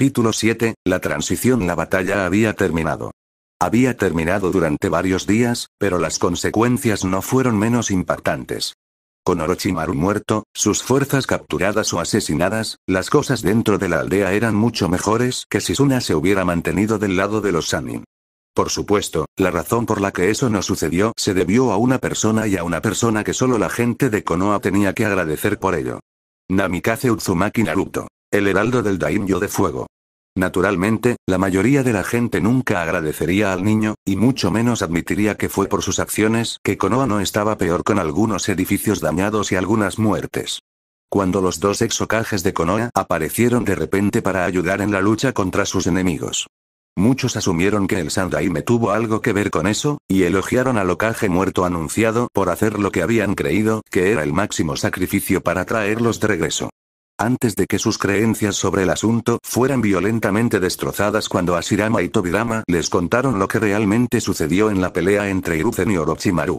Capítulo 7. La transición La batalla había terminado. Había terminado durante varios días, pero las consecuencias no fueron menos impactantes. Con Orochimaru muerto, sus fuerzas capturadas o asesinadas, las cosas dentro de la aldea eran mucho mejores que si Suna se hubiera mantenido del lado de los Sanin. Por supuesto, la razón por la que eso no sucedió se debió a una persona y a una persona que solo la gente de Konoha tenía que agradecer por ello. Namikaze Uzumaki Naruto. El heraldo del Daimyo de Fuego. Naturalmente, la mayoría de la gente nunca agradecería al niño, y mucho menos admitiría que fue por sus acciones que Konoha no estaba peor con algunos edificios dañados y algunas muertes. Cuando los dos exocajes de Konoha aparecieron de repente para ayudar en la lucha contra sus enemigos. Muchos asumieron que el Sandaime tuvo algo que ver con eso, y elogiaron al ocaje muerto anunciado por hacer lo que habían creído que era el máximo sacrificio para traerlos de regreso antes de que sus creencias sobre el asunto fueran violentamente destrozadas cuando Asirama y Tobirama les contaron lo que realmente sucedió en la pelea entre Hiruzen y Orochimaru.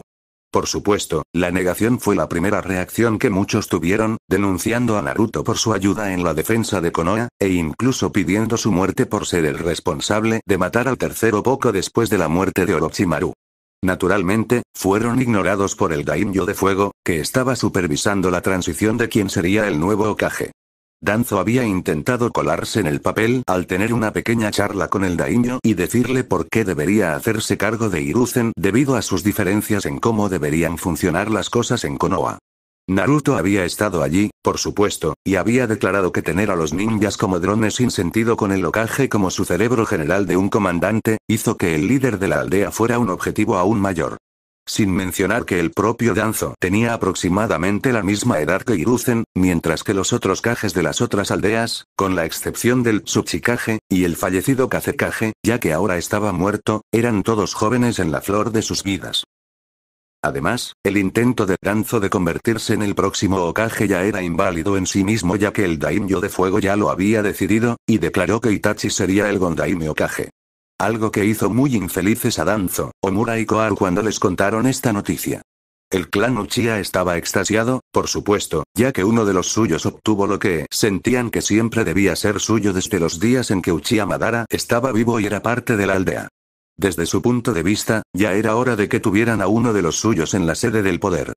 Por supuesto, la negación fue la primera reacción que muchos tuvieron, denunciando a Naruto por su ayuda en la defensa de Konoha, e incluso pidiendo su muerte por ser el responsable de matar al tercero poco después de la muerte de Orochimaru. Naturalmente, fueron ignorados por el daimyo de fuego, que estaba supervisando la transición de quien sería el nuevo Okage. Danzo había intentado colarse en el papel al tener una pequeña charla con el daimyo y decirle por qué debería hacerse cargo de Hiruzen debido a sus diferencias en cómo deberían funcionar las cosas en Konoha. Naruto había estado allí, por supuesto, y había declarado que tener a los ninjas como drones sin sentido con el ocaje como su cerebro general de un comandante, hizo que el líder de la aldea fuera un objetivo aún mayor. Sin mencionar que el propio Danzo tenía aproximadamente la misma edad que Irucen, mientras que los otros cajes de las otras aldeas, con la excepción del Tsuchikage, y el fallecido Kazekage, ya que ahora estaba muerto, eran todos jóvenes en la flor de sus vidas. Además, el intento de Danzo de convertirse en el próximo Okage ya era inválido en sí mismo ya que el Daimyo de Fuego ya lo había decidido, y declaró que Itachi sería el Gondaime Okage. Algo que hizo muy infelices a Danzo, Omura y Koar cuando les contaron esta noticia. El clan Uchiha estaba extasiado, por supuesto, ya que uno de los suyos obtuvo lo que sentían que siempre debía ser suyo desde los días en que Uchiha Madara estaba vivo y era parte de la aldea. Desde su punto de vista, ya era hora de que tuvieran a uno de los suyos en la sede del poder.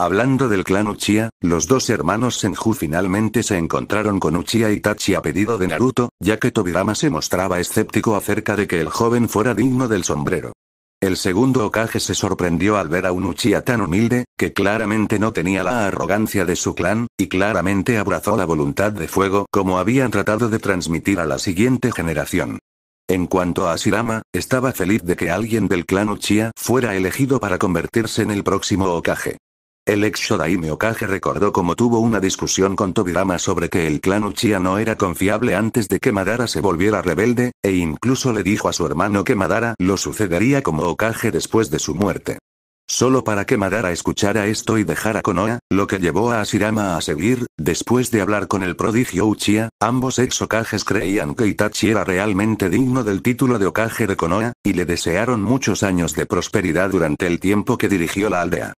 Hablando del clan Uchiha, los dos hermanos Senju finalmente se encontraron con Uchiha Tachi a pedido de Naruto, ya que Tobirama se mostraba escéptico acerca de que el joven fuera digno del sombrero. El segundo Okage se sorprendió al ver a un Uchiha tan humilde, que claramente no tenía la arrogancia de su clan, y claramente abrazó la voluntad de fuego como habían tratado de transmitir a la siguiente generación. En cuanto a Asirama, estaba feliz de que alguien del clan Uchiha fuera elegido para convertirse en el próximo Okage. El ex Shodaime Okage recordó cómo tuvo una discusión con Tobirama sobre que el clan Uchiha no era confiable antes de que Madara se volviera rebelde, e incluso le dijo a su hermano que Madara lo sucedería como Okage después de su muerte. Solo para que Madara escuchara esto y dejara Konoha, lo que llevó a Asirama a seguir, después de hablar con el prodigio Uchiha, ambos ex creían que Itachi era realmente digno del título de Okage de Konoha, y le desearon muchos años de prosperidad durante el tiempo que dirigió la aldea.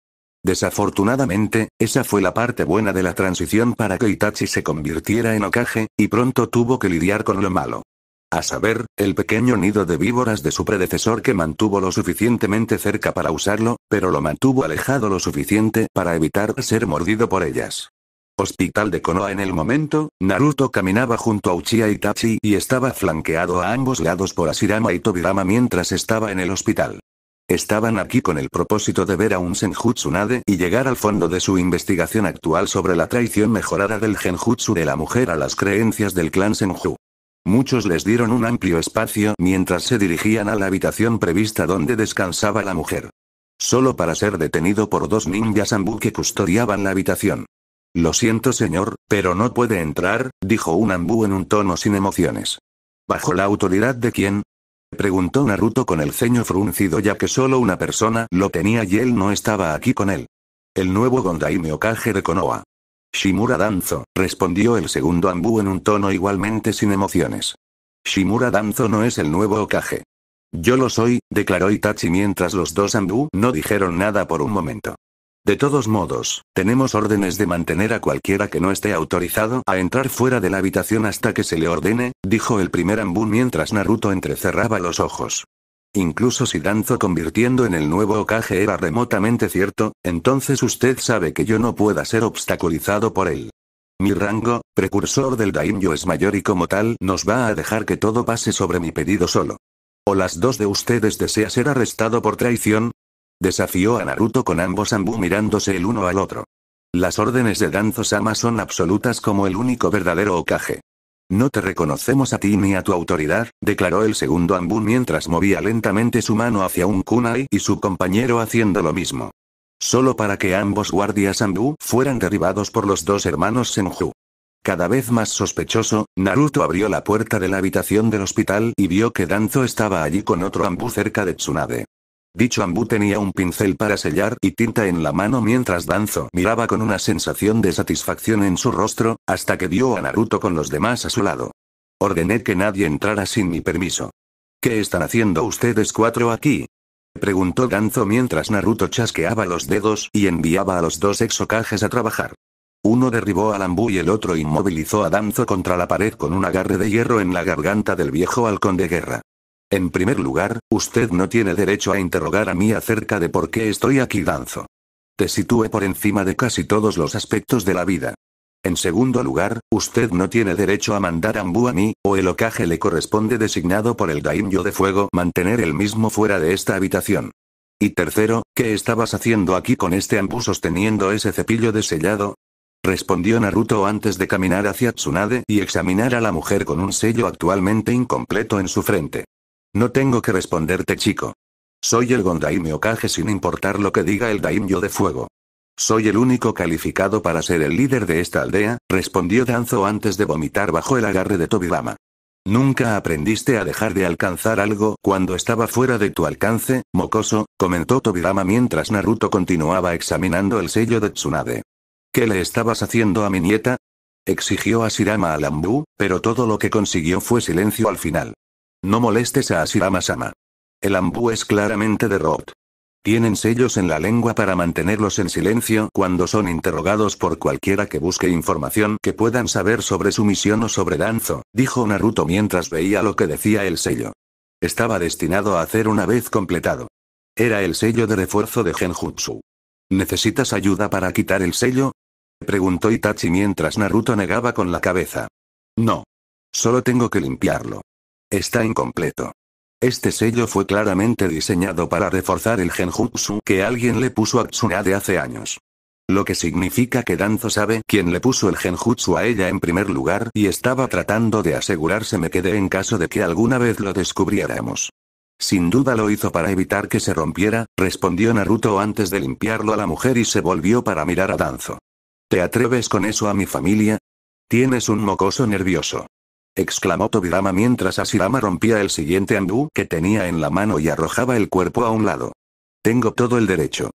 Desafortunadamente, esa fue la parte buena de la transición para que Itachi se convirtiera en Okage, y pronto tuvo que lidiar con lo malo. A saber, el pequeño nido de víboras de su predecesor que mantuvo lo suficientemente cerca para usarlo, pero lo mantuvo alejado lo suficiente para evitar ser mordido por ellas. Hospital de Konoha en el momento, Naruto caminaba junto a Uchiha Itachi y estaba flanqueado a ambos lados por Asirama y Tobirama mientras estaba en el hospital. Estaban aquí con el propósito de ver a un nade y llegar al fondo de su investigación actual sobre la traición mejorada del Genjutsu de la mujer a las creencias del clan Senju. Muchos les dieron un amplio espacio mientras se dirigían a la habitación prevista donde descansaba la mujer. Solo para ser detenido por dos ninjas ambú que custodiaban la habitación. Lo siento señor, pero no puede entrar, dijo un ambú en un tono sin emociones. ¿Bajo la autoridad de quién? Preguntó Naruto con el ceño fruncido ya que solo una persona lo tenía y él no estaba aquí con él. El nuevo Gondaime Kage de Konoha. Shimura Danzo, respondió el segundo Ambu en un tono igualmente sin emociones. Shimura Danzo no es el nuevo Okage. Yo lo soy, declaró Itachi mientras los dos Ambu no dijeron nada por un momento. De todos modos, tenemos órdenes de mantener a cualquiera que no esté autorizado a entrar fuera de la habitación hasta que se le ordene, dijo el primer Ambu mientras Naruto entrecerraba los ojos. Incluso si Danzo convirtiendo en el nuevo Okage era remotamente cierto, entonces usted sabe que yo no pueda ser obstaculizado por él. Mi rango, precursor del Daimyo es mayor y como tal nos va a dejar que todo pase sobre mi pedido solo. ¿O las dos de ustedes desea ser arrestado por traición? Desafió a Naruto con ambos ambú mirándose el uno al otro. Las órdenes de Danzo-sama son absolutas como el único verdadero Okage. No te reconocemos a ti ni a tu autoridad, declaró el segundo Ambu mientras movía lentamente su mano hacia un kunai y su compañero haciendo lo mismo. Solo para que ambos guardias Ambu fueran derribados por los dos hermanos Senju. Cada vez más sospechoso, Naruto abrió la puerta de la habitación del hospital y vio que Danzo estaba allí con otro Ambu cerca de Tsunade. Dicho ambú tenía un pincel para sellar y tinta en la mano mientras Danzo miraba con una sensación de satisfacción en su rostro, hasta que vio a Naruto con los demás a su lado. Ordené que nadie entrara sin mi permiso. ¿Qué están haciendo ustedes cuatro aquí? Preguntó Danzo mientras Naruto chasqueaba los dedos y enviaba a los dos exocajes a trabajar. Uno derribó al ambú y el otro inmovilizó a Danzo contra la pared con un agarre de hierro en la garganta del viejo halcón de guerra. En primer lugar, usted no tiene derecho a interrogar a mí acerca de por qué estoy aquí danzo. Te sitúe por encima de casi todos los aspectos de la vida. En segundo lugar, usted no tiene derecho a mandar ambú a mí, o el ocaje le corresponde designado por el daimyo de fuego mantener el mismo fuera de esta habitación. Y tercero, ¿qué estabas haciendo aquí con este ambú sosteniendo ese cepillo de sellado? Respondió Naruto antes de caminar hacia Tsunade y examinar a la mujer con un sello actualmente incompleto en su frente. No tengo que responderte, chico. Soy el Gondaime ocaje sin importar lo que diga el Daimyo de Fuego. Soy el único calificado para ser el líder de esta aldea, respondió Danzo antes de vomitar bajo el agarre de Tobirama. Nunca aprendiste a dejar de alcanzar algo cuando estaba fuera de tu alcance, mocoso, comentó Tobirama mientras Naruto continuaba examinando el sello de Tsunade. ¿Qué le estabas haciendo a mi nieta? Exigió a a pero todo lo que consiguió fue silencio al final. No molestes a asirama sama El ambú es claramente de Tienen sellos en la lengua para mantenerlos en silencio cuando son interrogados por cualquiera que busque información que puedan saber sobre su misión o sobre Danzo, dijo Naruto mientras veía lo que decía el sello. Estaba destinado a hacer una vez completado. Era el sello de refuerzo de Genjutsu. ¿Necesitas ayuda para quitar el sello? preguntó Itachi mientras Naruto negaba con la cabeza. No. Solo tengo que limpiarlo. Está incompleto. Este sello fue claramente diseñado para reforzar el genjutsu que alguien le puso a Tsunade hace años. Lo que significa que Danzo sabe quién le puso el genjutsu a ella en primer lugar y estaba tratando de asegurarse me quedé en caso de que alguna vez lo descubriéramos. Sin duda lo hizo para evitar que se rompiera, respondió Naruto antes de limpiarlo a la mujer y se volvió para mirar a Danzo. ¿Te atreves con eso a mi familia? Tienes un mocoso nervioso exclamó Tobirama mientras Asirama rompía el siguiente andú que tenía en la mano y arrojaba el cuerpo a un lado. Tengo todo el derecho.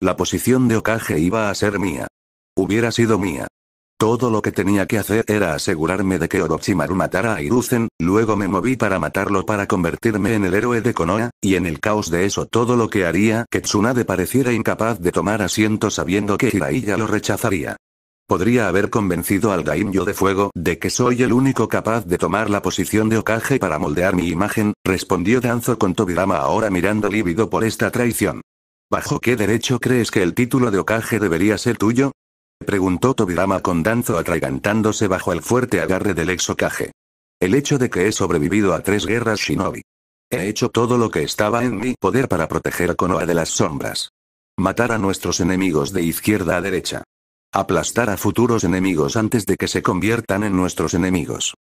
La posición de Okage iba a ser mía. Hubiera sido mía. Todo lo que tenía que hacer era asegurarme de que Orochimaru matara a Hiruzen, luego me moví para matarlo para convertirme en el héroe de Konoha, y en el caos de eso todo lo que haría que Tsunade pareciera incapaz de tomar asiento sabiendo que Hiraiya lo rechazaría. Podría haber convencido al daimyo de Fuego de que soy el único capaz de tomar la posición de Okage para moldear mi imagen, respondió Danzo con Tobirama ahora mirando lívido por esta traición. ¿Bajo qué derecho crees que el título de Okage debería ser tuyo? Preguntó Tobirama con Danzo atragantándose bajo el fuerte agarre del ex Okage. El hecho de que he sobrevivido a tres guerras shinobi. He hecho todo lo que estaba en mi poder para proteger a Konoha de las sombras. Matar a nuestros enemigos de izquierda a derecha. Aplastar a futuros enemigos antes de que se conviertan en nuestros enemigos.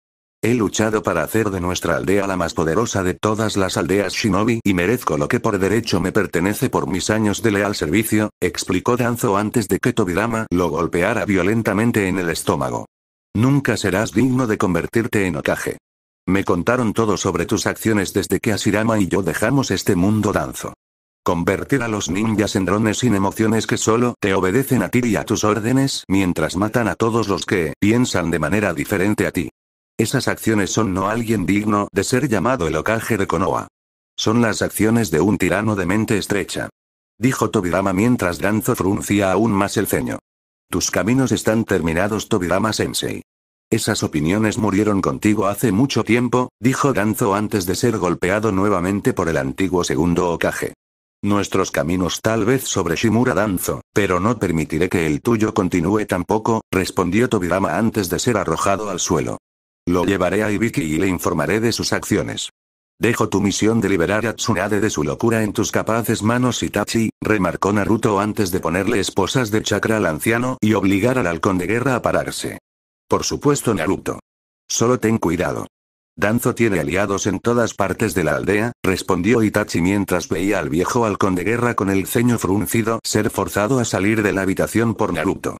He luchado para hacer de nuestra aldea la más poderosa de todas las aldeas shinobi y merezco lo que por derecho me pertenece por mis años de leal servicio, explicó Danzo antes de que Tobirama lo golpeara violentamente en el estómago. Nunca serás digno de convertirte en Okage. Me contaron todo sobre tus acciones desde que Asirama y yo dejamos este mundo Danzo. Convertir a los ninjas en drones sin emociones que solo te obedecen a ti y a tus órdenes mientras matan a todos los que piensan de manera diferente a ti. Esas acciones son no alguien digno de ser llamado el ocaje de Konoha. Son las acciones de un tirano de mente estrecha. Dijo Tobirama mientras Ganzo fruncía aún más el ceño. Tus caminos están terminados Tobirama Sensei. Esas opiniones murieron contigo hace mucho tiempo, dijo Ganzo antes de ser golpeado nuevamente por el antiguo segundo Okage. Nuestros caminos tal vez sobre Shimura danzo, pero no permitiré que el tuyo continúe tampoco, respondió Tobirama antes de ser arrojado al suelo. Lo llevaré a Ibiki y le informaré de sus acciones. Dejo tu misión de liberar a Tsunade de su locura en tus capaces manos Itachi, remarcó Naruto antes de ponerle esposas de chakra al anciano y obligar al halcón de guerra a pararse. Por supuesto Naruto. Solo ten cuidado. Danzo tiene aliados en todas partes de la aldea, respondió Itachi mientras veía al viejo halcón de guerra con el ceño fruncido ser forzado a salir de la habitación por Naruto.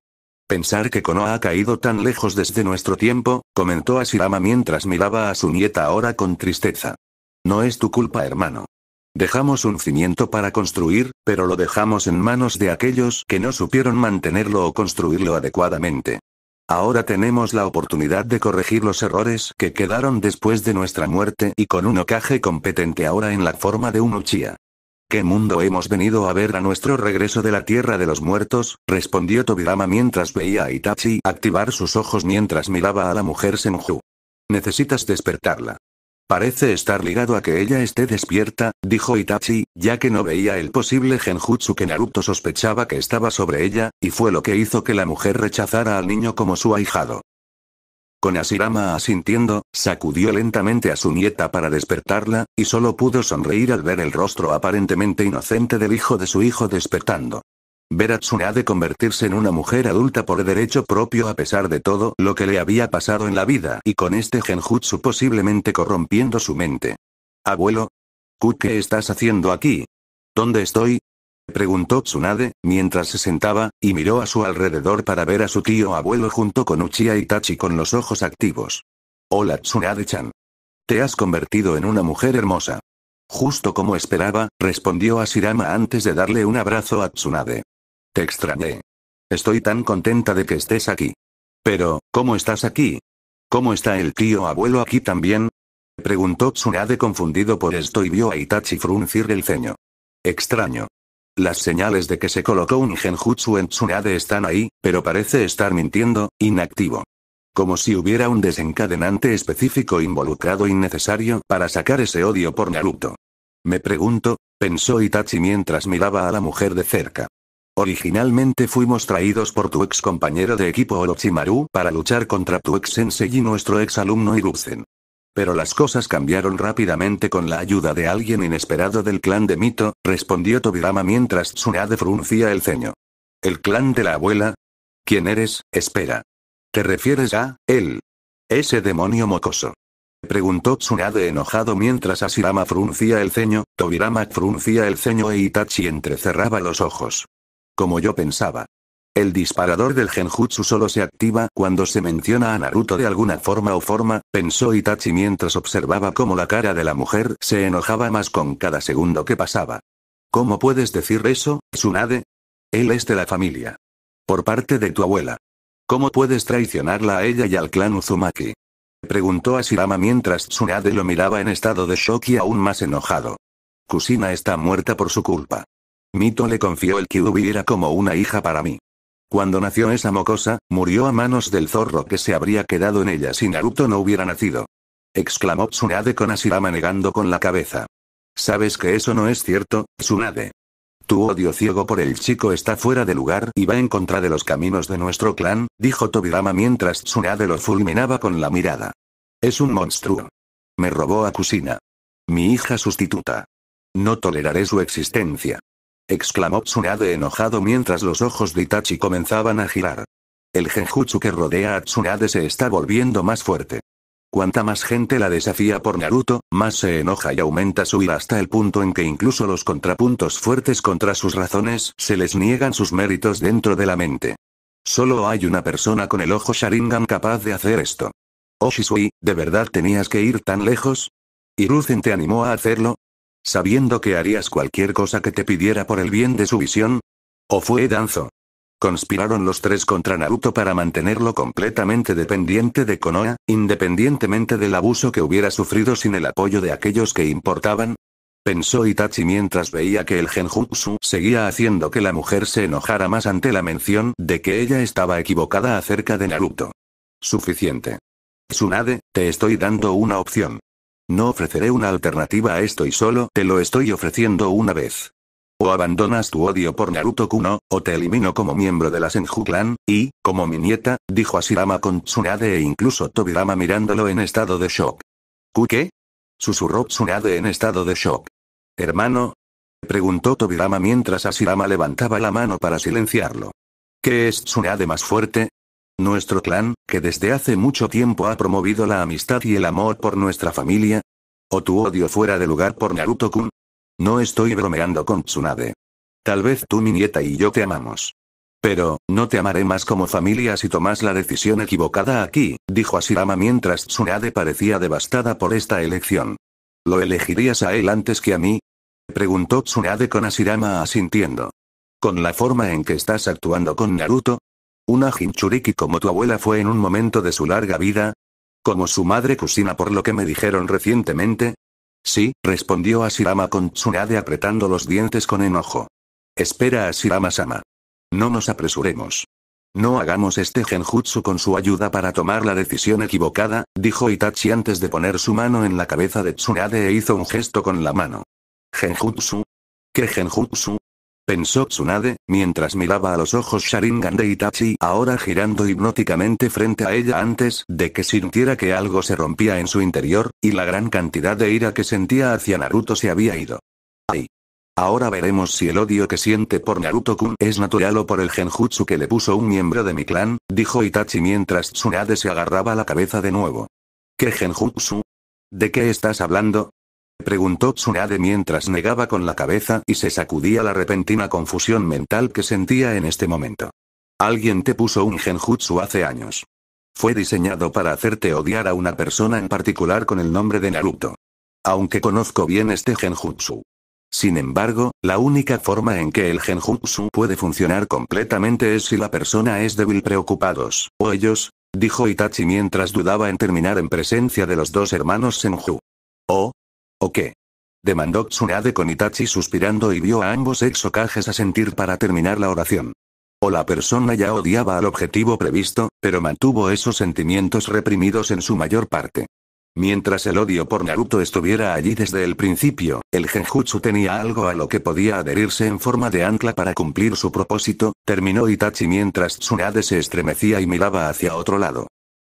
Pensar que Konoha ha caído tan lejos desde nuestro tiempo, comentó Ashirama mientras miraba a su nieta ahora con tristeza. No es tu culpa, hermano. Dejamos un cimiento para construir, pero lo dejamos en manos de aquellos que no supieron mantenerlo o construirlo adecuadamente. Ahora tenemos la oportunidad de corregir los errores que quedaron después de nuestra muerte y con un ocaje competente ahora en la forma de un Uchiha. ¿Qué mundo hemos venido a ver a nuestro regreso de la Tierra de los Muertos? respondió Tobirama mientras veía a Itachi activar sus ojos mientras miraba a la mujer Senju. Necesitas despertarla. Parece estar ligado a que ella esté despierta, dijo Itachi, ya que no veía el posible genjutsu que Naruto sospechaba que estaba sobre ella, y fue lo que hizo que la mujer rechazara al niño como su ahijado. Con Asirama asintiendo, sacudió lentamente a su nieta para despertarla, y solo pudo sonreír al ver el rostro aparentemente inocente del hijo de su hijo despertando. Ver a Tsunade convertirse en una mujer adulta por derecho propio a pesar de todo lo que le había pasado en la vida y con este genjutsu posiblemente corrompiendo su mente. Abuelo. ¿Qué estás haciendo aquí? ¿Dónde estoy? Preguntó Tsunade, mientras se sentaba, y miró a su alrededor para ver a su tío abuelo junto con Uchiha Itachi con los ojos activos. Hola Tsunade-chan. Te has convertido en una mujer hermosa. Justo como esperaba, respondió Asirama antes de darle un abrazo a Tsunade. Te extrañé. Estoy tan contenta de que estés aquí. Pero, ¿cómo estás aquí? ¿Cómo está el tío abuelo aquí también? Preguntó Tsunade confundido por esto y vio a Itachi fruncir el ceño. Extraño. Las señales de que se colocó un genjutsu en Tsunade están ahí, pero parece estar mintiendo, inactivo. Como si hubiera un desencadenante específico involucrado innecesario para sacar ese odio por Naruto. Me pregunto, pensó Itachi mientras miraba a la mujer de cerca. Originalmente fuimos traídos por tu ex compañero de equipo Orochimaru para luchar contra tu ex sensei y nuestro ex alumno Iruzen. Pero las cosas cambiaron rápidamente con la ayuda de alguien inesperado del clan de Mito, respondió Tobirama mientras Tsunade fruncía el ceño. ¿El clan de la abuela? ¿Quién eres? Espera. ¿Te refieres a él? Ese demonio mocoso. Preguntó Tsunade enojado mientras Asirama fruncía el ceño, Tobirama fruncía el ceño e Itachi entrecerraba los ojos. Como yo pensaba. El disparador del genjutsu solo se activa cuando se menciona a Naruto de alguna forma o forma, pensó Itachi mientras observaba cómo la cara de la mujer se enojaba más con cada segundo que pasaba. ¿Cómo puedes decir eso, Tsunade? Él es de la familia. Por parte de tu abuela. ¿Cómo puedes traicionarla a ella y al clan Uzumaki? Preguntó a Shirama mientras Tsunade lo miraba en estado de shock y aún más enojado. Kusina está muerta por su culpa. Mito le confió el que hubiera como una hija para mí. Cuando nació esa mocosa, murió a manos del zorro que se habría quedado en ella si Naruto no hubiera nacido. Exclamó Tsunade con Asirama negando con la cabeza. Sabes que eso no es cierto, Tsunade. Tu odio ciego por el chico está fuera de lugar y va en contra de los caminos de nuestro clan, dijo Tobirama mientras Tsunade lo fulminaba con la mirada. Es un monstruo. Me robó a Kusina. Mi hija sustituta. No toleraré su existencia exclamó Tsunade enojado mientras los ojos de Itachi comenzaban a girar. El genjutsu que rodea a Tsunade se está volviendo más fuerte. Cuanta más gente la desafía por Naruto, más se enoja y aumenta su ira hasta el punto en que incluso los contrapuntos fuertes contra sus razones se les niegan sus méritos dentro de la mente. Solo hay una persona con el ojo Sharingan capaz de hacer esto. Oshisui, oh ¿de verdad tenías que ir tan lejos? Hiruzen te animó a hacerlo, sabiendo que harías cualquier cosa que te pidiera por el bien de su visión? ¿O fue Danzo? Conspiraron los tres contra Naruto para mantenerlo completamente dependiente de Konoha, independientemente del abuso que hubiera sufrido sin el apoyo de aquellos que importaban. Pensó Itachi mientras veía que el genjutsu seguía haciendo que la mujer se enojara más ante la mención de que ella estaba equivocada acerca de Naruto. Suficiente. Tsunade, te estoy dando una opción. No ofreceré una alternativa a esto y solo te lo estoy ofreciendo una vez. O abandonas tu odio por Naruto Kuno, o te elimino como miembro de la Senju Clan, y, como mi nieta, dijo Asirama con Tsunade e incluso Tobirama mirándolo en estado de shock. ¿Qué? Susurró Tsunade en estado de shock. ¿Hermano? Preguntó Tobirama mientras Asirama levantaba la mano para silenciarlo. ¿Qué es Tsunade más fuerte? nuestro clan, que desde hace mucho tiempo ha promovido la amistad y el amor por nuestra familia? ¿O tu odio fuera de lugar por Naruto-kun? No estoy bromeando con Tsunade. Tal vez tú, mi nieta y yo te amamos. Pero, no te amaré más como familia si tomas la decisión equivocada aquí, dijo Asirama mientras Tsunade parecía devastada por esta elección. ¿Lo elegirías a él antes que a mí? Preguntó Tsunade con Asirama asintiendo. Con la forma en que estás actuando con Naruto, una Hinchuriki como tu abuela fue en un momento de su larga vida. Como su madre Kusina por lo que me dijeron recientemente. Sí, respondió Asirama con Tsunade apretando los dientes con enojo. Espera asirama sama No nos apresuremos. No hagamos este genjutsu con su ayuda para tomar la decisión equivocada, dijo Itachi antes de poner su mano en la cabeza de Tsunade e hizo un gesto con la mano. Genjutsu. ¿Qué genjutsu? pensó Tsunade, mientras miraba a los ojos Sharingan de Itachi ahora girando hipnóticamente frente a ella antes de que sintiera que algo se rompía en su interior, y la gran cantidad de ira que sentía hacia Naruto se había ido. ¡Ay! Ahora veremos si el odio que siente por Naruto-kun es natural o por el genjutsu que le puso un miembro de mi clan, dijo Itachi mientras Tsunade se agarraba la cabeza de nuevo. ¿Qué genjutsu? ¿De qué estás hablando? preguntó Tsunade mientras negaba con la cabeza y se sacudía la repentina confusión mental que sentía en este momento. Alguien te puso un genjutsu hace años. Fue diseñado para hacerte odiar a una persona en particular con el nombre de Naruto. Aunque conozco bien este genjutsu. Sin embargo, la única forma en que el genjutsu puede funcionar completamente es si la persona es débil preocupados, o ellos, dijo Itachi mientras dudaba en terminar en presencia de los dos hermanos Senju. Oh, ¿O qué? Demandó Tsunade con Itachi suspirando y vio a ambos exocajes a sentir para terminar la oración. O la persona ya odiaba al objetivo previsto, pero mantuvo esos sentimientos reprimidos en su mayor parte. Mientras el odio por Naruto estuviera allí desde el principio, el genjutsu tenía algo a lo que podía adherirse en forma de ancla para cumplir su propósito, terminó Itachi mientras Tsunade se estremecía y miraba hacia otro lado.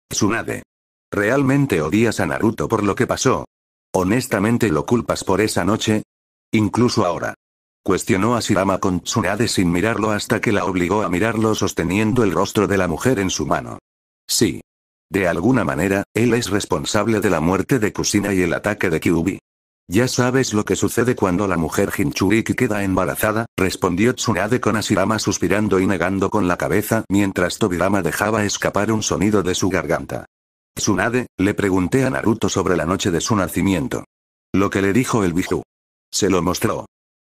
Tsunade. ¿Realmente odias a Naruto por lo que pasó? ¿Honestamente lo culpas por esa noche? Incluso ahora. Cuestionó a con Tsunade sin mirarlo hasta que la obligó a mirarlo sosteniendo el rostro de la mujer en su mano. Sí. De alguna manera, él es responsable de la muerte de Kusina y el ataque de Kyubi. Ya sabes lo que sucede cuando la mujer Hinchuriki queda embarazada, respondió Tsunade con Asirama suspirando y negando con la cabeza mientras Tobirama dejaba escapar un sonido de su garganta. Tsunade, le pregunté a Naruto sobre la noche de su nacimiento. Lo que le dijo el Biju. Se lo mostró.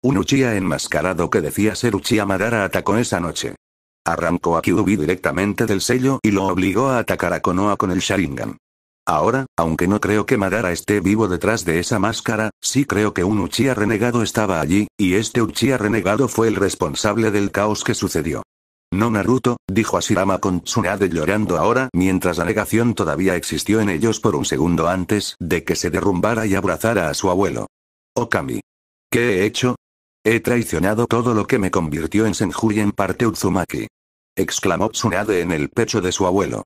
Un Uchiha enmascarado que decía ser Uchiha Madara atacó esa noche. Arrancó a Kyubi directamente del sello y lo obligó a atacar a Konoha con el Sharingan. Ahora, aunque no creo que Madara esté vivo detrás de esa máscara, sí creo que un Uchiha renegado estaba allí, y este Uchiha renegado fue el responsable del caos que sucedió. No Naruto, dijo Asirama con Tsunade llorando ahora mientras la negación todavía existió en ellos por un segundo antes de que se derrumbara y abrazara a su abuelo. Okami. ¿Qué he hecho? He traicionado todo lo que me convirtió en Senju y en parte Uzumaki. Exclamó Tsunade en el pecho de su abuelo.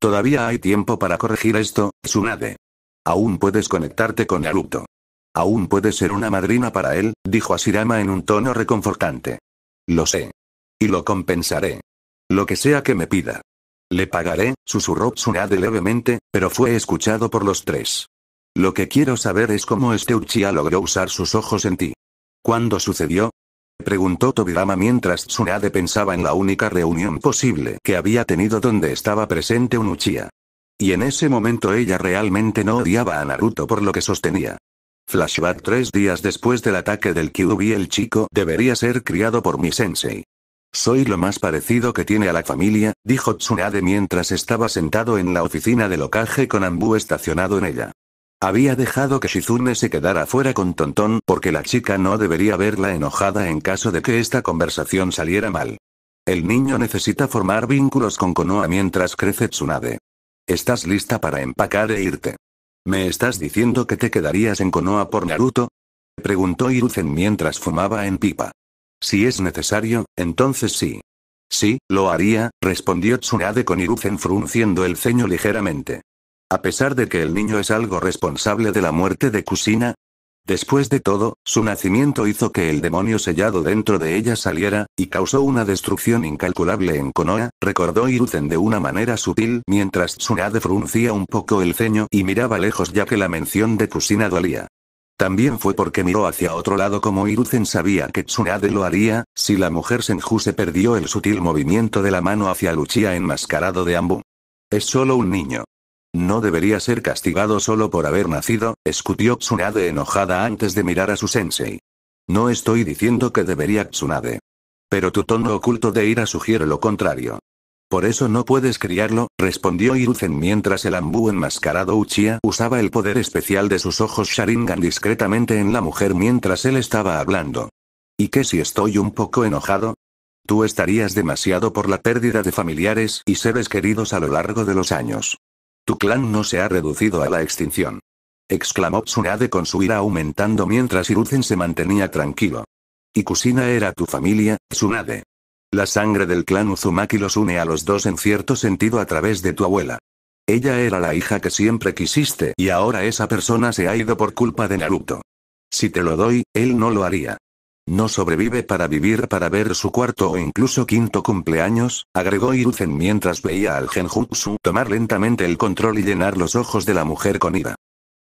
Todavía hay tiempo para corregir esto, Tsunade. Aún puedes conectarte con Naruto. Aún puedes ser una madrina para él, dijo Asirama en un tono reconfortante. Lo sé. Y lo compensaré. Lo que sea que me pida. Le pagaré, susurró Tsunade levemente, pero fue escuchado por los tres. Lo que quiero saber es cómo este Uchiha logró usar sus ojos en ti. ¿Cuándo sucedió? Preguntó Tobirama mientras Tsunade pensaba en la única reunión posible que había tenido donde estaba presente un Uchiha. Y en ese momento ella realmente no odiaba a Naruto por lo que sostenía. Flashback tres días después del ataque del Kyuubi el chico debería ser criado por mi sensei. Soy lo más parecido que tiene a la familia, dijo Tsunade mientras estaba sentado en la oficina del locaje con Ambu estacionado en ella. Había dejado que Shizune se quedara fuera con Tontón porque la chica no debería verla enojada en caso de que esta conversación saliera mal. El niño necesita formar vínculos con Konoha mientras crece Tsunade. ¿Estás lista para empacar e irte? ¿Me estás diciendo que te quedarías en Konoha por Naruto? Preguntó Iruzen mientras fumaba en pipa. Si es necesario, entonces sí. Sí, lo haría, respondió Tsunade con Iruzen frunciendo el ceño ligeramente. A pesar de que el niño es algo responsable de la muerte de Kusina, después de todo, su nacimiento hizo que el demonio sellado dentro de ella saliera, y causó una destrucción incalculable en Konoha, recordó Iruzen de una manera sutil mientras Tsunade fruncía un poco el ceño y miraba lejos ya que la mención de Kusina dolía. También fue porque miró hacia otro lado como Hiruzen sabía que Tsunade lo haría, si la mujer Senju se perdió el sutil movimiento de la mano hacia Luchia enmascarado de Ambu. Es solo un niño. No debería ser castigado solo por haber nacido, escutió Tsunade enojada antes de mirar a su sensei. No estoy diciendo que debería Tsunade. Pero tu tono oculto de ira sugiere lo contrario. Por eso no puedes criarlo, respondió Hiruzen mientras el ambú enmascarado Uchiha usaba el poder especial de sus ojos Sharingan discretamente en la mujer mientras él estaba hablando. ¿Y qué si estoy un poco enojado? Tú estarías demasiado por la pérdida de familiares y seres queridos a lo largo de los años. Tu clan no se ha reducido a la extinción. Exclamó Tsunade con su ira aumentando mientras Hiruzen se mantenía tranquilo. Y Kusina era tu familia, Tsunade. La sangre del clan Uzumaki los une a los dos en cierto sentido a través de tu abuela. Ella era la hija que siempre quisiste y ahora esa persona se ha ido por culpa de Naruto. Si te lo doy, él no lo haría. No sobrevive para vivir para ver su cuarto o incluso quinto cumpleaños, agregó Iruzen mientras veía al Genjutsu tomar lentamente el control y llenar los ojos de la mujer con ira.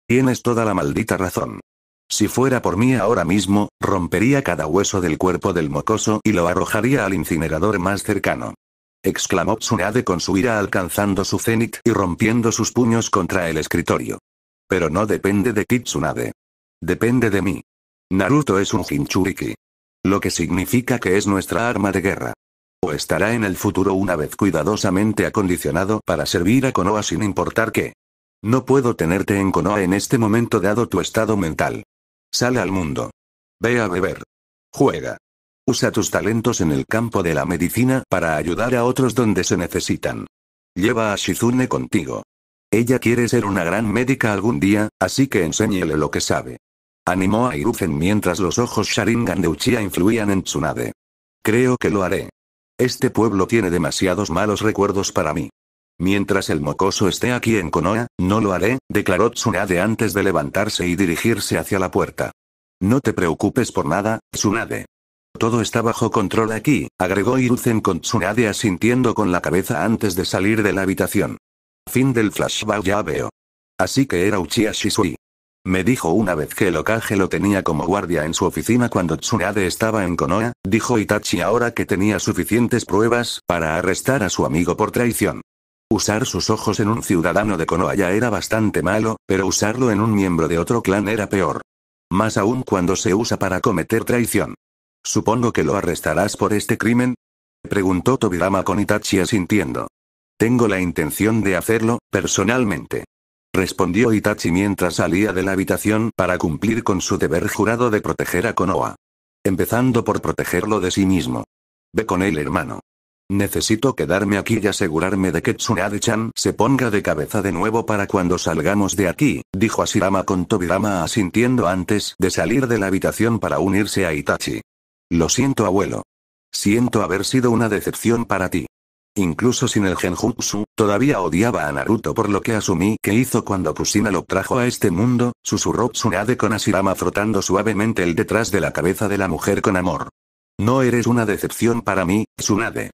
Tienes toda la maldita razón. Si fuera por mí ahora mismo, rompería cada hueso del cuerpo del mocoso y lo arrojaría al incinerador más cercano. Exclamó Tsunade con su ira alcanzando su cenit y rompiendo sus puños contra el escritorio. Pero no depende de Tsunade. Depende de mí. Naruto es un Hinchuriki. Lo que significa que es nuestra arma de guerra. O estará en el futuro una vez cuidadosamente acondicionado para servir a Konoha sin importar qué. No puedo tenerte en Konoha en este momento dado tu estado mental. —Sale al mundo. Ve a beber. Juega. Usa tus talentos en el campo de la medicina para ayudar a otros donde se necesitan. Lleva a Shizune contigo. Ella quiere ser una gran médica algún día, así que enséñele lo que sabe. Animó a Irufen mientras los ojos Sharingan de Uchiha influían en Tsunade. Creo que lo haré. Este pueblo tiene demasiados malos recuerdos para mí. Mientras el mocoso esté aquí en Konoha, no lo haré, declaró Tsunade antes de levantarse y dirigirse hacia la puerta. No te preocupes por nada, Tsunade. Todo está bajo control aquí, agregó Iruzen con Tsunade asintiendo con la cabeza antes de salir de la habitación. Fin del flashback ya veo. Así que era Uchiha Shisui. Me dijo una vez que el Okage lo tenía como guardia en su oficina cuando Tsunade estaba en Konoha, dijo Itachi ahora que tenía suficientes pruebas para arrestar a su amigo por traición. Usar sus ojos en un ciudadano de ya era bastante malo, pero usarlo en un miembro de otro clan era peor. Más aún cuando se usa para cometer traición. Supongo que lo arrestarás por este crimen, preguntó Tobirama con Itachi asintiendo. Tengo la intención de hacerlo, personalmente. Respondió Itachi mientras salía de la habitación para cumplir con su deber jurado de proteger a Konoha. Empezando por protegerlo de sí mismo. Ve con él, hermano. Necesito quedarme aquí y asegurarme de que Tsunade-chan se ponga de cabeza de nuevo para cuando salgamos de aquí, dijo Asirama con Tobirama asintiendo antes de salir de la habitación para unirse a Itachi. Lo siento abuelo. Siento haber sido una decepción para ti. Incluso sin el genjutsu, todavía odiaba a Naruto por lo que asumí que hizo cuando Kusina lo trajo a este mundo, susurró Tsunade con Asirama frotando suavemente el detrás de la cabeza de la mujer con amor. No eres una decepción para mí, Tsunade.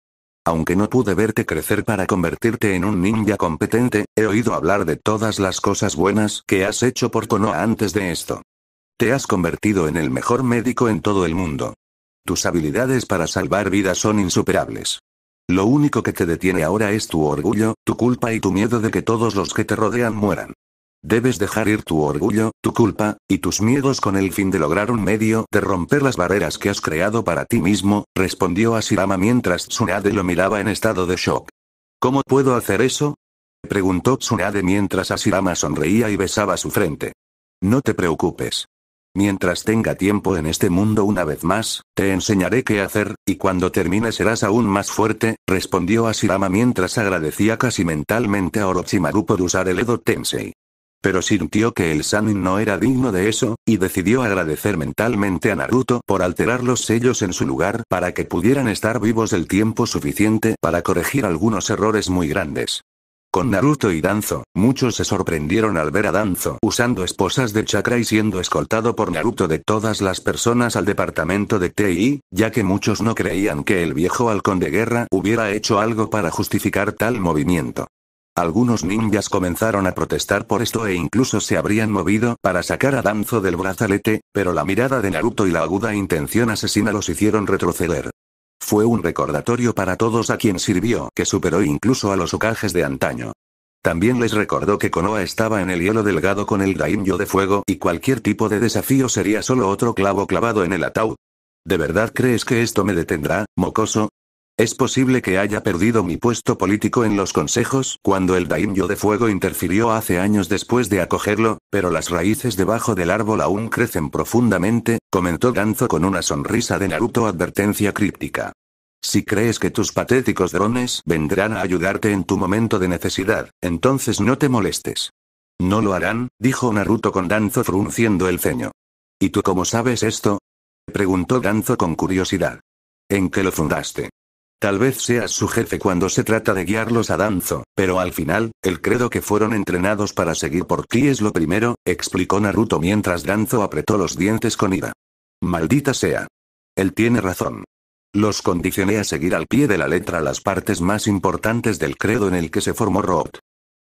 Aunque no pude verte crecer para convertirte en un ninja competente, he oído hablar de todas las cosas buenas que has hecho por Konoha antes de esto. Te has convertido en el mejor médico en todo el mundo. Tus habilidades para salvar vidas son insuperables. Lo único que te detiene ahora es tu orgullo, tu culpa y tu miedo de que todos los que te rodean mueran. Debes dejar ir tu orgullo, tu culpa, y tus miedos con el fin de lograr un medio de romper las barreras que has creado para ti mismo, respondió Asirama mientras Tsunade lo miraba en estado de shock. ¿Cómo puedo hacer eso? preguntó Tsunade mientras Asirama sonreía y besaba su frente. No te preocupes. Mientras tenga tiempo en este mundo una vez más, te enseñaré qué hacer, y cuando termine serás aún más fuerte, respondió Asirama mientras agradecía casi mentalmente a Orochimaru por usar el Edo Tensei pero sintió que el Sanin no era digno de eso, y decidió agradecer mentalmente a Naruto por alterar los sellos en su lugar para que pudieran estar vivos el tiempo suficiente para corregir algunos errores muy grandes. Con Naruto y Danzo, muchos se sorprendieron al ver a Danzo usando esposas de chakra y siendo escoltado por Naruto de todas las personas al departamento de TI, ya que muchos no creían que el viejo halcón de guerra hubiera hecho algo para justificar tal movimiento. Algunos ninjas comenzaron a protestar por esto e incluso se habrían movido para sacar a Danzo del brazalete, pero la mirada de Naruto y la aguda intención asesina los hicieron retroceder. Fue un recordatorio para todos a quien sirvió, que superó incluso a los ocajes de antaño. También les recordó que Konoha estaba en el hielo delgado con el daimyo de fuego y cualquier tipo de desafío sería solo otro clavo clavado en el ataúd. ¿De verdad crees que esto me detendrá, mocoso? Es posible que haya perdido mi puesto político en los consejos cuando el daimyo de fuego interfirió hace años después de acogerlo, pero las raíces debajo del árbol aún crecen profundamente, comentó Ganzo con una sonrisa de Naruto advertencia críptica. Si crees que tus patéticos drones vendrán a ayudarte en tu momento de necesidad, entonces no te molestes. No lo harán, dijo Naruto con Danzo frunciendo el ceño. ¿Y tú cómo sabes esto? preguntó Danzo con curiosidad. ¿En qué lo fundaste? Tal vez seas su jefe cuando se trata de guiarlos a Danzo, pero al final, el credo que fueron entrenados para seguir por ti es lo primero, explicó Naruto mientras Danzo apretó los dientes con ira. Maldita sea. Él tiene razón. Los condicioné a seguir al pie de la letra las partes más importantes del credo en el que se formó Rod.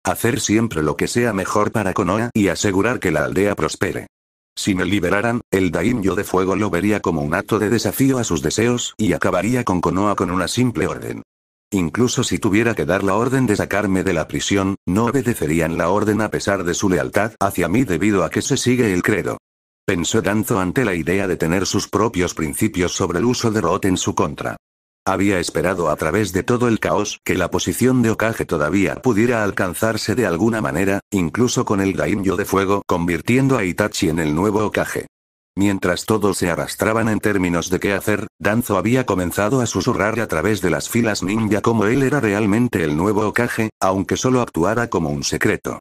Hacer siempre lo que sea mejor para Konoha y asegurar que la aldea prospere. Si me liberaran, el daimyo de fuego lo vería como un acto de desafío a sus deseos y acabaría con Konoha con una simple orden. Incluso si tuviera que dar la orden de sacarme de la prisión, no obedecerían la orden a pesar de su lealtad hacia mí debido a que se sigue el credo. Pensó Danzo ante la idea de tener sus propios principios sobre el uso de Roth en su contra. Había esperado a través de todo el caos que la posición de Okage todavía pudiera alcanzarse de alguna manera, incluso con el daimyo de fuego convirtiendo a Itachi en el nuevo Okage. Mientras todos se arrastraban en términos de qué hacer, Danzo había comenzado a susurrar a través de las filas ninja como él era realmente el nuevo Okage, aunque solo actuara como un secreto.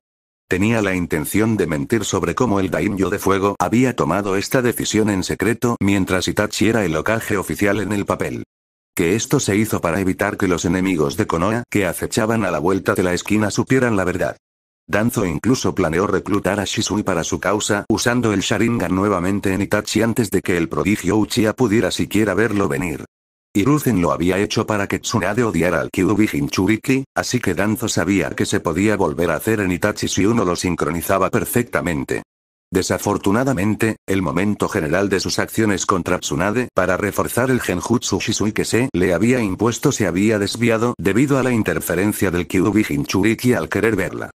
Tenía la intención de mentir sobre cómo el Daimyo de Fuego había tomado esta decisión en secreto mientras Itachi era el Okage oficial en el papel. Que esto se hizo para evitar que los enemigos de Konoha que acechaban a la vuelta de la esquina supieran la verdad. Danzo incluso planeó reclutar a Shisui para su causa, usando el Sharingan nuevamente en Itachi antes de que el prodigio Uchiha pudiera siquiera verlo venir. Hiruzen lo había hecho para que Tsunade odiara al Kyuubi Hinchuriki, así que Danzo sabía que se podía volver a hacer en Itachi si uno lo sincronizaba perfectamente. Desafortunadamente, el momento general de sus acciones contra Tsunade para reforzar el Genjutsu Shisui que se le había impuesto se había desviado debido a la interferencia del Kyuubi Hinchuriki al querer verla.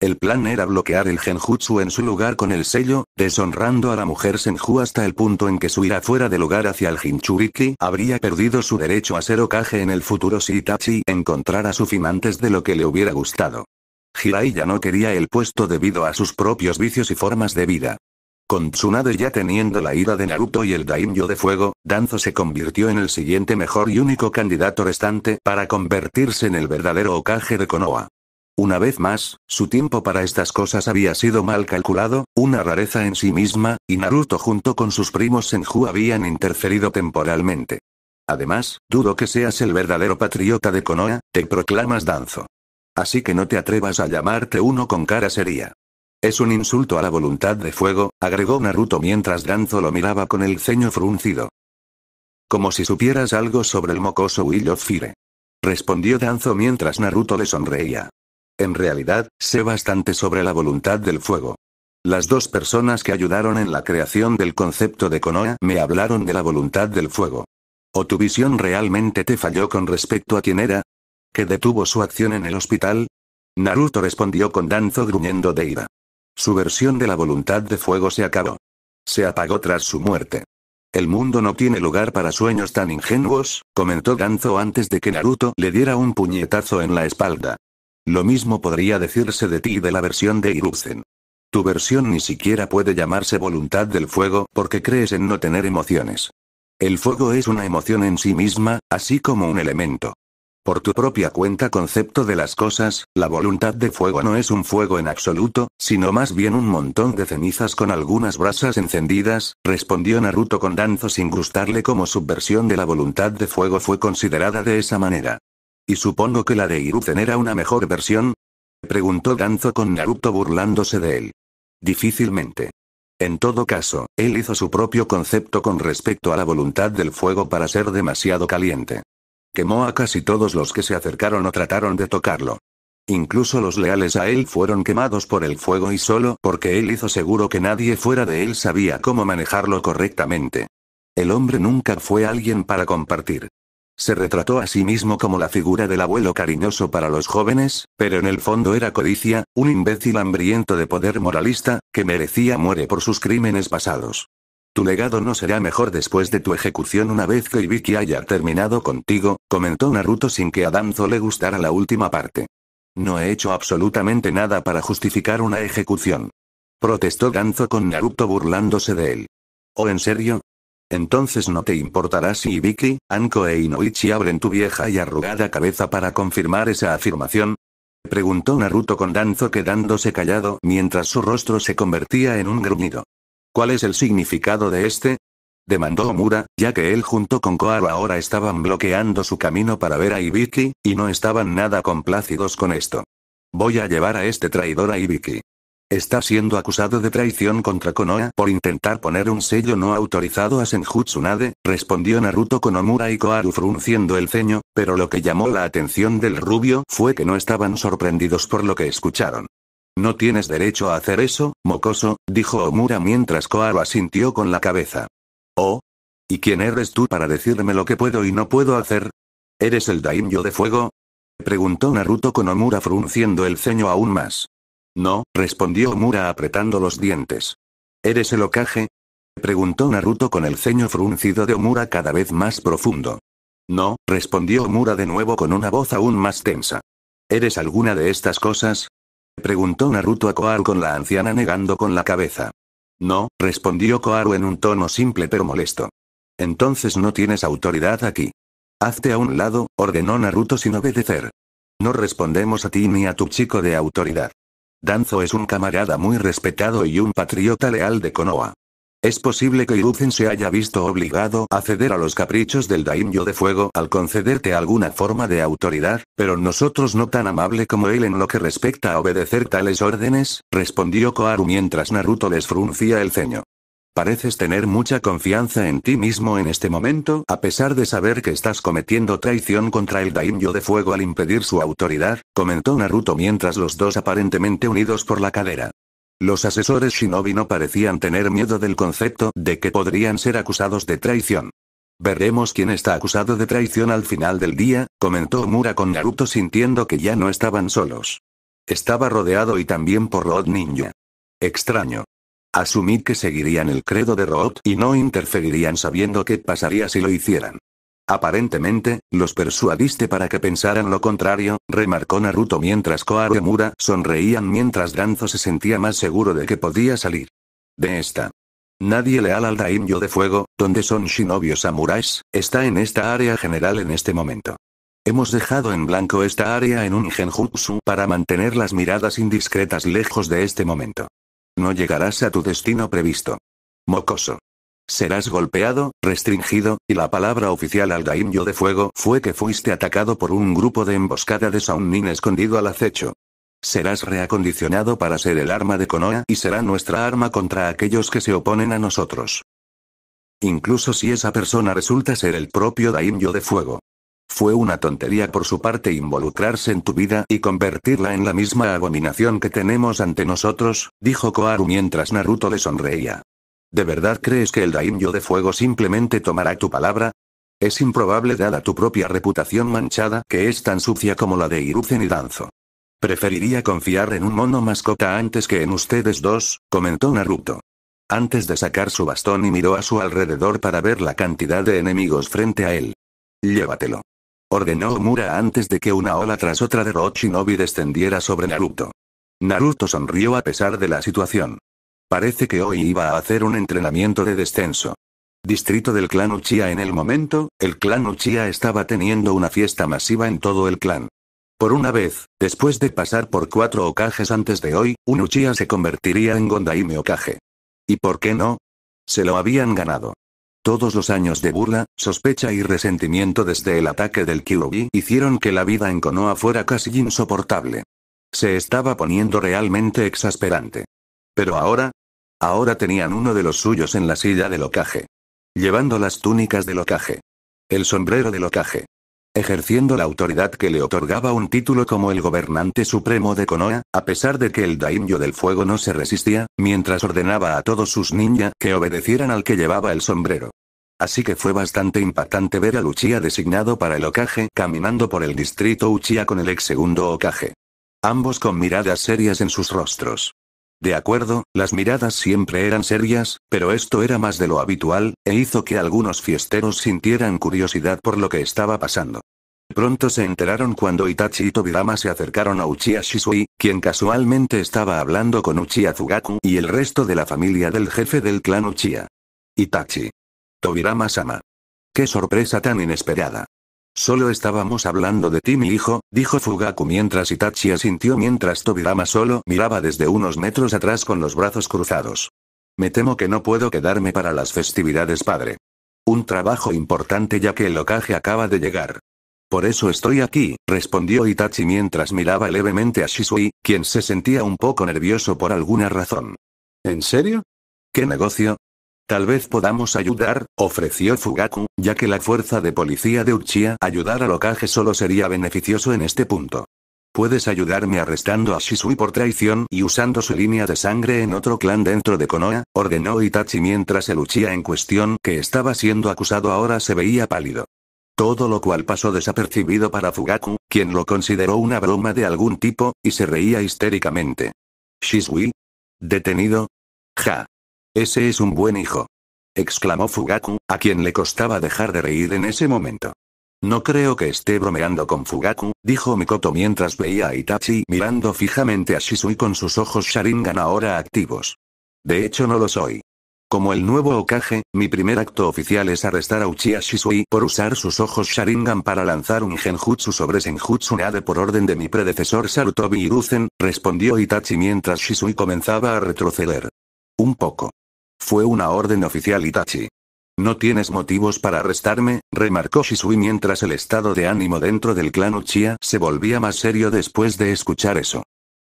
El plan era bloquear el Genjutsu en su lugar con el sello, deshonrando a la mujer Senju hasta el punto en que su ira fuera de lugar hacia el Hinchuriki habría perdido su derecho a ser ocaje en el futuro si Itachi encontrara su fin antes de lo que le hubiera gustado. Hirai ya no quería el puesto debido a sus propios vicios y formas de vida. Con Tsunade ya teniendo la ira de Naruto y el Daimyo de fuego, Danzo se convirtió en el siguiente mejor y único candidato restante para convertirse en el verdadero Okage de Konoha. Una vez más, su tiempo para estas cosas había sido mal calculado, una rareza en sí misma, y Naruto junto con sus primos Senju habían interferido temporalmente. Además, dudo que seas el verdadero patriota de Konoha, te proclamas Danzo. Así que no te atrevas a llamarte uno con cara seria. Es un insulto a la voluntad de fuego, agregó Naruto mientras Danzo lo miraba con el ceño fruncido. Como si supieras algo sobre el mocoso of Fire. Respondió Danzo mientras Naruto le sonreía. En realidad, sé bastante sobre la voluntad del fuego. Las dos personas que ayudaron en la creación del concepto de Konoha me hablaron de la voluntad del fuego. ¿O tu visión realmente te falló con respecto a quién era? que detuvo su acción en el hospital? Naruto respondió con Danzo gruñendo de ira. Su versión de la voluntad de fuego se acabó. Se apagó tras su muerte. El mundo no tiene lugar para sueños tan ingenuos, comentó Danzo antes de que Naruto le diera un puñetazo en la espalda. Lo mismo podría decirse de ti y de la versión de Hiruzen. Tu versión ni siquiera puede llamarse voluntad del fuego porque crees en no tener emociones. El fuego es una emoción en sí misma, así como un elemento. Por tu propia cuenta concepto de las cosas, la voluntad de fuego no es un fuego en absoluto, sino más bien un montón de cenizas con algunas brasas encendidas, respondió Naruto con danzo sin gustarle como subversión de la voluntad de fuego fue considerada de esa manera. Y supongo que la de Hiruzen era una mejor versión, preguntó Danzo con Naruto burlándose de él. Difícilmente. En todo caso, él hizo su propio concepto con respecto a la voluntad del fuego para ser demasiado caliente. Quemó a casi todos los que se acercaron o trataron de tocarlo. Incluso los leales a él fueron quemados por el fuego y solo porque él hizo seguro que nadie fuera de él sabía cómo manejarlo correctamente. El hombre nunca fue alguien para compartir. Se retrató a sí mismo como la figura del abuelo cariñoso para los jóvenes, pero en el fondo era codicia, un imbécil hambriento de poder moralista, que merecía muere por sus crímenes pasados. Tu legado no será mejor después de tu ejecución una vez que Ibiki haya terminado contigo, comentó Naruto sin que a Danzo le gustara la última parte. No he hecho absolutamente nada para justificar una ejecución. Protestó Danzo con Naruto burlándose de él. ¿O en serio? Entonces no te importará si Ibiki, Anko e Inoichi abren tu vieja y arrugada cabeza para confirmar esa afirmación, preguntó Naruto con Danzo quedándose callado mientras su rostro se convertía en un gruñido. ¿Cuál es el significado de este? Demandó Omura, ya que él junto con Koaru ahora estaban bloqueando su camino para ver a Ibiki, y no estaban nada complácidos con esto. Voy a llevar a este traidor a Ibiki. Está siendo acusado de traición contra Konoha por intentar poner un sello no autorizado a Senjutsu Nade, respondió Naruto con Omura y Koaru frunciendo el ceño, pero lo que llamó la atención del rubio fue que no estaban sorprendidos por lo que escucharon. No tienes derecho a hacer eso, mocoso, dijo Omura mientras Koaro asintió con la cabeza. Oh. ¿Y quién eres tú para decirme lo que puedo y no puedo hacer? ¿Eres el daimyo de fuego? Preguntó Naruto con Omura frunciendo el ceño aún más. No, respondió Omura apretando los dientes. ¿Eres el Okage? Preguntó Naruto con el ceño fruncido de Omura cada vez más profundo. No, respondió Omura de nuevo con una voz aún más tensa. ¿Eres alguna de estas cosas? Preguntó Naruto a Koharu con la anciana negando con la cabeza. No, respondió Koharu en un tono simple pero molesto. Entonces no tienes autoridad aquí. Hazte a un lado, ordenó Naruto sin obedecer. No respondemos a ti ni a tu chico de autoridad. Danzo es un camarada muy respetado y un patriota leal de Konoha. Es posible que Irucen se haya visto obligado a ceder a los caprichos del daimyo de fuego al concederte alguna forma de autoridad, pero nosotros no tan amable como él en lo que respecta a obedecer tales órdenes, respondió Koharu mientras Naruto les fruncía el ceño. Pareces tener mucha confianza en ti mismo en este momento, a pesar de saber que estás cometiendo traición contra el daimyo de fuego al impedir su autoridad, comentó Naruto mientras los dos aparentemente unidos por la cadera. Los asesores shinobi no parecían tener miedo del concepto de que podrían ser acusados de traición. Veremos quién está acusado de traición al final del día, comentó Mura con Naruto sintiendo que ya no estaban solos. Estaba rodeado y también por Rod Ninja. Extraño. Asumí que seguirían el credo de Rod y no interferirían sabiendo qué pasaría si lo hicieran. Aparentemente, los persuadiste para que pensaran lo contrario, remarcó Naruto mientras y Mura sonreían mientras Danzo se sentía más seguro de que podía salir. De esta. Nadie leal al Daimyo de Fuego, donde son shinobi samuráis, está en esta área general en este momento. Hemos dejado en blanco esta área en un genjutsu para mantener las miradas indiscretas lejos de este momento. No llegarás a tu destino previsto. Mocoso. Serás golpeado, restringido, y la palabra oficial al Daimyo de fuego fue que fuiste atacado por un grupo de emboscada de Saunin escondido al acecho. Serás reacondicionado para ser el arma de Konoha y será nuestra arma contra aquellos que se oponen a nosotros. Incluso si esa persona resulta ser el propio Daimyo de fuego. Fue una tontería por su parte involucrarse en tu vida y convertirla en la misma abominación que tenemos ante nosotros, dijo Koaru mientras Naruto le sonreía. ¿De verdad crees que el daimyo de fuego simplemente tomará tu palabra? Es improbable dada tu propia reputación manchada que es tan sucia como la de Iruzen y Danzo. Preferiría confiar en un mono mascota antes que en ustedes dos, comentó Naruto. Antes de sacar su bastón y miró a su alrededor para ver la cantidad de enemigos frente a él. Llévatelo. Ordenó Mura antes de que una ola tras otra de Rochinobi descendiera sobre Naruto. Naruto sonrió a pesar de la situación. Parece que hoy iba a hacer un entrenamiento de descenso. Distrito del clan Uchiha en el momento, el clan Uchiha estaba teniendo una fiesta masiva en todo el clan. Por una vez, después de pasar por cuatro ocajes antes de hoy, un Uchiha se convertiría en Gondaime Okage. ¿Y por qué no? Se lo habían ganado. Todos los años de burla, sospecha y resentimiento desde el ataque del Kyuubi hicieron que la vida en Konoha fuera casi insoportable. Se estaba poniendo realmente exasperante. Pero ahora, Ahora tenían uno de los suyos en la silla del ocaje. Llevando las túnicas del ocaje. El sombrero del ocaje. Ejerciendo la autoridad que le otorgaba un título como el gobernante supremo de Konoha, a pesar de que el daimyo del fuego no se resistía, mientras ordenaba a todos sus ninja que obedecieran al que llevaba el sombrero. Así que fue bastante impactante ver a Uchiha designado para el ocaje caminando por el distrito Uchiha con el ex segundo ocaje. Ambos con miradas serias en sus rostros. De acuerdo, las miradas siempre eran serias, pero esto era más de lo habitual, e hizo que algunos fiesteros sintieran curiosidad por lo que estaba pasando. Pronto se enteraron cuando Itachi y Tobirama se acercaron a Uchiha Shisui, quien casualmente estaba hablando con Uchiha Zugaku y el resto de la familia del jefe del clan Uchiha. Itachi. Tobirama-sama. Qué sorpresa tan inesperada. Solo estábamos hablando de ti mi hijo, dijo Fugaku mientras Itachi asintió mientras Tobirama solo miraba desde unos metros atrás con los brazos cruzados. Me temo que no puedo quedarme para las festividades padre. Un trabajo importante ya que el locaje acaba de llegar. Por eso estoy aquí, respondió Itachi mientras miraba levemente a Shisui, quien se sentía un poco nervioso por alguna razón. ¿En serio? ¿Qué negocio? Tal vez podamos ayudar, ofreció Fugaku, ya que la fuerza de policía de Uchiha ayudar a Lokage solo sería beneficioso en este punto. Puedes ayudarme arrestando a Shisui por traición y usando su línea de sangre en otro clan dentro de Konoha, ordenó Itachi mientras el Uchiha en cuestión que estaba siendo acusado ahora se veía pálido. Todo lo cual pasó desapercibido para Fugaku, quien lo consideró una broma de algún tipo, y se reía histéricamente. Shisui. Detenido. Ja. Ese es un buen hijo. exclamó Fugaku, a quien le costaba dejar de reír en ese momento. No creo que esté bromeando con Fugaku, dijo Mikoto mientras veía a Itachi mirando fijamente a Shisui con sus ojos Sharingan ahora activos. De hecho no lo soy. Como el nuevo Okage, mi primer acto oficial es arrestar a Uchiha Shisui por usar sus ojos Sharingan para lanzar un genjutsu sobre Senjutsu Nade por orden de mi predecesor Sarutobi Hiruzen, respondió Itachi mientras Shisui comenzaba a retroceder. Un poco. Fue una orden oficial Itachi. No tienes motivos para arrestarme, remarcó Shisui mientras el estado de ánimo dentro del clan Uchiha se volvía más serio después de escuchar eso.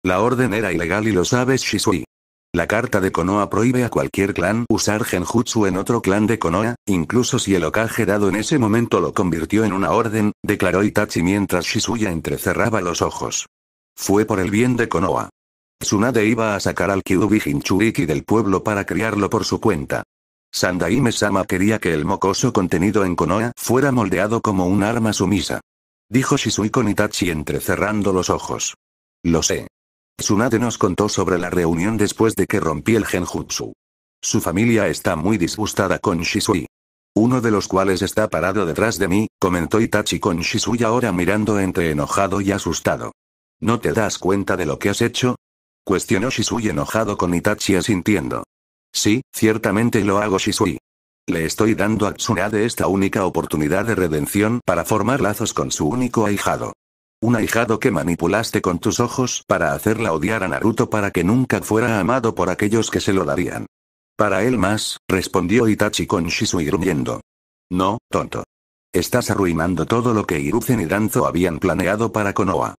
La orden era ilegal y lo sabes Shisui. La carta de Konoha prohíbe a cualquier clan usar genjutsu en otro clan de Konoha, incluso si el ocaje dado en ese momento lo convirtió en una orden, declaró Itachi mientras Shizuya entrecerraba los ojos. Fue por el bien de Konoha. Tsunade iba a sacar al Kyubi Hinchuriki del pueblo para criarlo por su cuenta. Sandaime-sama quería que el mocoso contenido en Konoha fuera moldeado como un arma sumisa. Dijo con Itachi entrecerrando los ojos. Lo sé. Tsunade nos contó sobre la reunión después de que rompí el genjutsu. Su familia está muy disgustada con Shisui. Uno de los cuales está parado detrás de mí, comentó Itachi con Shisui ahora mirando entre enojado y asustado. ¿No te das cuenta de lo que has hecho? Cuestionó Shisui enojado con Itachi asintiendo. Sí, ciertamente lo hago Shisui. Le estoy dando a Tsunade esta única oportunidad de redención para formar lazos con su único ahijado. Un ahijado que manipulaste con tus ojos para hacerla odiar a Naruto para que nunca fuera amado por aquellos que se lo darían. Para él más, respondió Itachi con Shisui gruñendo. No, tonto. Estás arruinando todo lo que Iruzen y Danzo habían planeado para Konoha.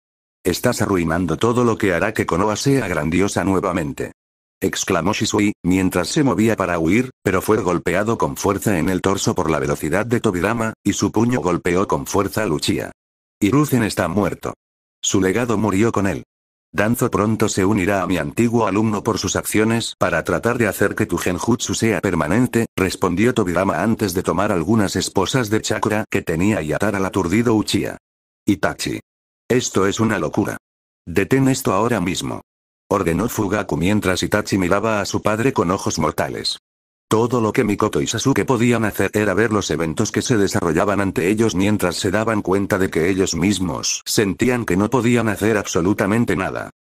Estás arruinando todo lo que hará que Konoha sea grandiosa nuevamente. Exclamó Shisui, mientras se movía para huir, pero fue golpeado con fuerza en el torso por la velocidad de Tobirama, y su puño golpeó con fuerza a Uchiha. Hiruzen está muerto. Su legado murió con él. Danzo pronto se unirá a mi antiguo alumno por sus acciones para tratar de hacer que tu genjutsu sea permanente, respondió Tobirama antes de tomar algunas esposas de chakra que tenía y atar al aturdido Uchiha. Itachi. Esto es una locura. Detén esto ahora mismo. Ordenó Fugaku mientras Itachi miraba a su padre con ojos mortales. Todo lo que Mikoto y Sasuke podían hacer era ver los eventos que se desarrollaban ante ellos mientras se daban cuenta de que ellos mismos sentían que no podían hacer absolutamente nada.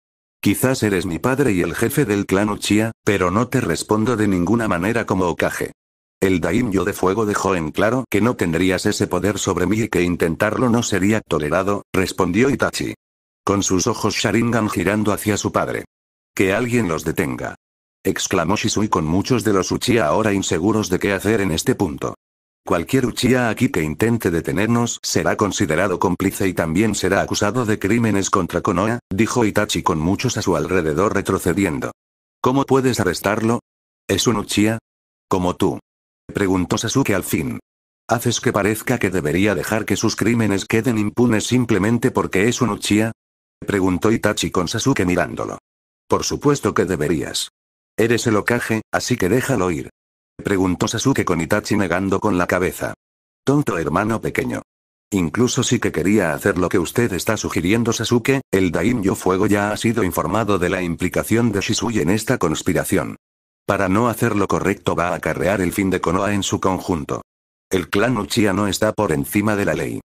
Quizás eres mi padre y el jefe del clan Uchiha, pero no te respondo de ninguna manera como Okage. El daimyo de fuego dejó en claro que no tendrías ese poder sobre mí y que intentarlo no sería tolerado, respondió Itachi. Con sus ojos Sharingan girando hacia su padre. Que alguien los detenga. Exclamó Shisui con muchos de los Uchiha ahora inseguros de qué hacer en este punto. Cualquier Uchiha aquí que intente detenernos será considerado cómplice y también será acusado de crímenes contra Konoha, dijo Itachi con muchos a su alrededor retrocediendo. ¿Cómo puedes arrestarlo? ¿Es un Uchiha? Como tú preguntó Sasuke al fin. ¿Haces que parezca que debería dejar que sus crímenes queden impunes simplemente porque es un Uchiha? Preguntó Itachi con Sasuke mirándolo. Por supuesto que deberías. Eres el Okage, así que déjalo ir. Preguntó Sasuke con Itachi negando con la cabeza. Tonto hermano pequeño. Incluso si que quería hacer lo que usted está sugiriendo Sasuke, el Daimyo Fuego ya ha sido informado de la implicación de Shisui en esta conspiración. Para no hacer lo correcto va a acarrear el fin de Konoha en su conjunto. El clan Uchiha no está por encima de la ley.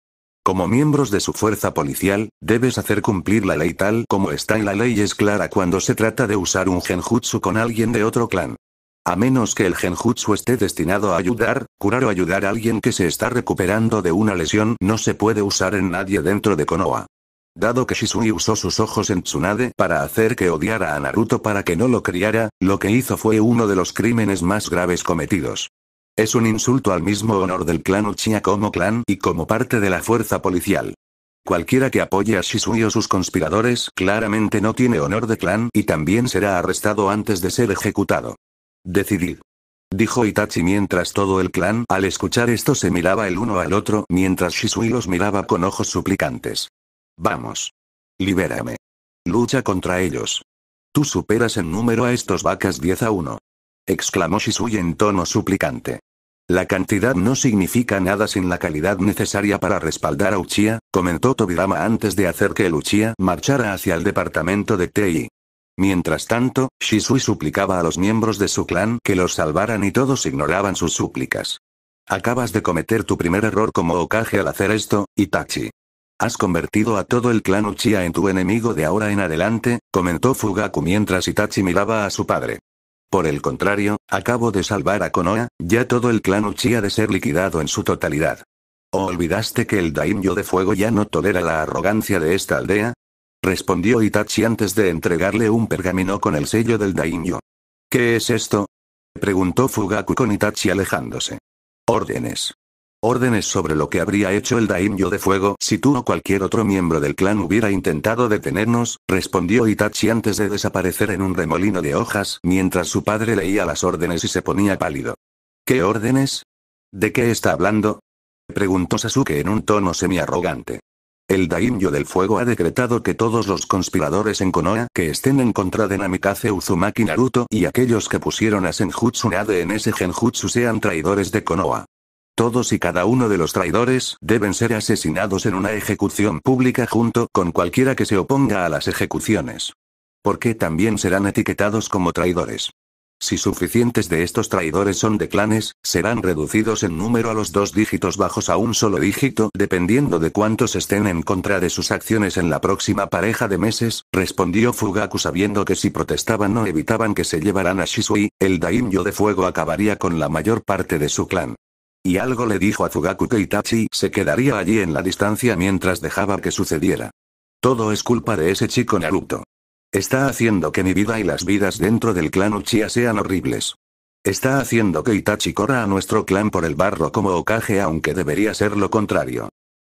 Como miembros de su fuerza policial, debes hacer cumplir la ley tal como está y la ley es clara cuando se trata de usar un genjutsu con alguien de otro clan. A menos que el genjutsu esté destinado a ayudar, curar o ayudar a alguien que se está recuperando de una lesión, no se puede usar en nadie dentro de Konoha. Dado que Shisui usó sus ojos en Tsunade para hacer que odiara a Naruto para que no lo criara, lo que hizo fue uno de los crímenes más graves cometidos. Es un insulto al mismo honor del clan Uchiha como clan y como parte de la fuerza policial. Cualquiera que apoye a Shisui o sus conspiradores claramente no tiene honor de clan y también será arrestado antes de ser ejecutado. Decidid. Dijo Itachi mientras todo el clan al escuchar esto se miraba el uno al otro mientras Shisui los miraba con ojos suplicantes. Vamos. Libérame. Lucha contra ellos. Tú superas en número a estos vacas 10 a 1. Exclamó Shisui en tono suplicante. La cantidad no significa nada sin la calidad necesaria para respaldar a Uchiha, comentó Tobirama antes de hacer que el Uchiha marchara hacia el departamento de Tei. Mientras tanto, Shisui suplicaba a los miembros de su clan que los salvaran y todos ignoraban sus súplicas. Acabas de cometer tu primer error como Okage al hacer esto, Itachi. Has convertido a todo el clan Uchiha en tu enemigo de ahora en adelante, comentó Fugaku mientras Itachi miraba a su padre. Por el contrario, acabo de salvar a Konoha, ya todo el clan Uchiha de ser liquidado en su totalidad. ¿O olvidaste que el daimyo de fuego ya no tolera la arrogancia de esta aldea? Respondió Itachi antes de entregarle un pergamino con el sello del daimyo. ¿Qué es esto? Preguntó Fugaku con Itachi alejándose. Órdenes órdenes sobre lo que habría hecho el daimyo de fuego si tú o cualquier otro miembro del clan hubiera intentado detenernos, respondió Itachi antes de desaparecer en un remolino de hojas mientras su padre leía las órdenes y se ponía pálido. ¿Qué órdenes? ¿De qué está hablando? preguntó Sasuke en un tono arrogante. El Daimyo del Fuego ha decretado que todos los conspiradores en Konoha que estén en contra de Namikaze Uzumaki Naruto y aquellos que pusieron a Senjutsu Nade en ese genjutsu sean traidores de Konoha. Todos y cada uno de los traidores deben ser asesinados en una ejecución pública junto con cualquiera que se oponga a las ejecuciones. Porque también serán etiquetados como traidores. Si suficientes de estos traidores son de clanes, serán reducidos en número a los dos dígitos bajos a un solo dígito dependiendo de cuántos estén en contra de sus acciones en la próxima pareja de meses, respondió Fugaku sabiendo que si protestaban no evitaban que se llevaran a Shisui, el daimyo de fuego acabaría con la mayor parte de su clan. Y algo le dijo a Fugaku que Itachi se quedaría allí en la distancia mientras dejaba que sucediera. Todo es culpa de ese chico Naruto. Está haciendo que mi vida y las vidas dentro del clan Uchiha sean horribles. Está haciendo que Itachi corra a nuestro clan por el barro como Okage aunque debería ser lo contrario.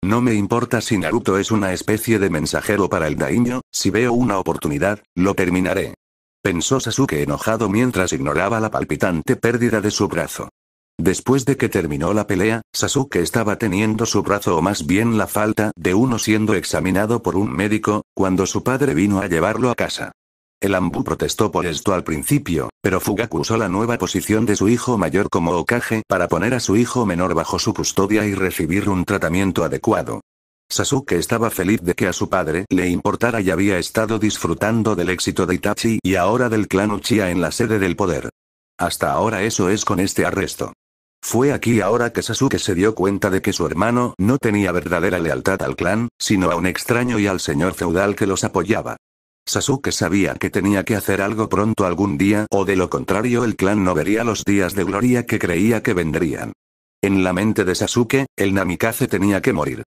No me importa si Naruto es una especie de mensajero para el daño, si veo una oportunidad, lo terminaré. Pensó Sasuke enojado mientras ignoraba la palpitante pérdida de su brazo. Después de que terminó la pelea, Sasuke estaba teniendo su brazo o más bien la falta de uno siendo examinado por un médico, cuando su padre vino a llevarlo a casa. El Ambu protestó por esto al principio, pero Fugaku usó la nueva posición de su hijo mayor como Okage para poner a su hijo menor bajo su custodia y recibir un tratamiento adecuado. Sasuke estaba feliz de que a su padre le importara y había estado disfrutando del éxito de Itachi y ahora del clan Uchiha en la sede del poder. Hasta ahora eso es con este arresto. Fue aquí ahora que Sasuke se dio cuenta de que su hermano no tenía verdadera lealtad al clan, sino a un extraño y al señor feudal que los apoyaba. Sasuke sabía que tenía que hacer algo pronto algún día o de lo contrario el clan no vería los días de gloria que creía que vendrían. En la mente de Sasuke, el Namikaze tenía que morir.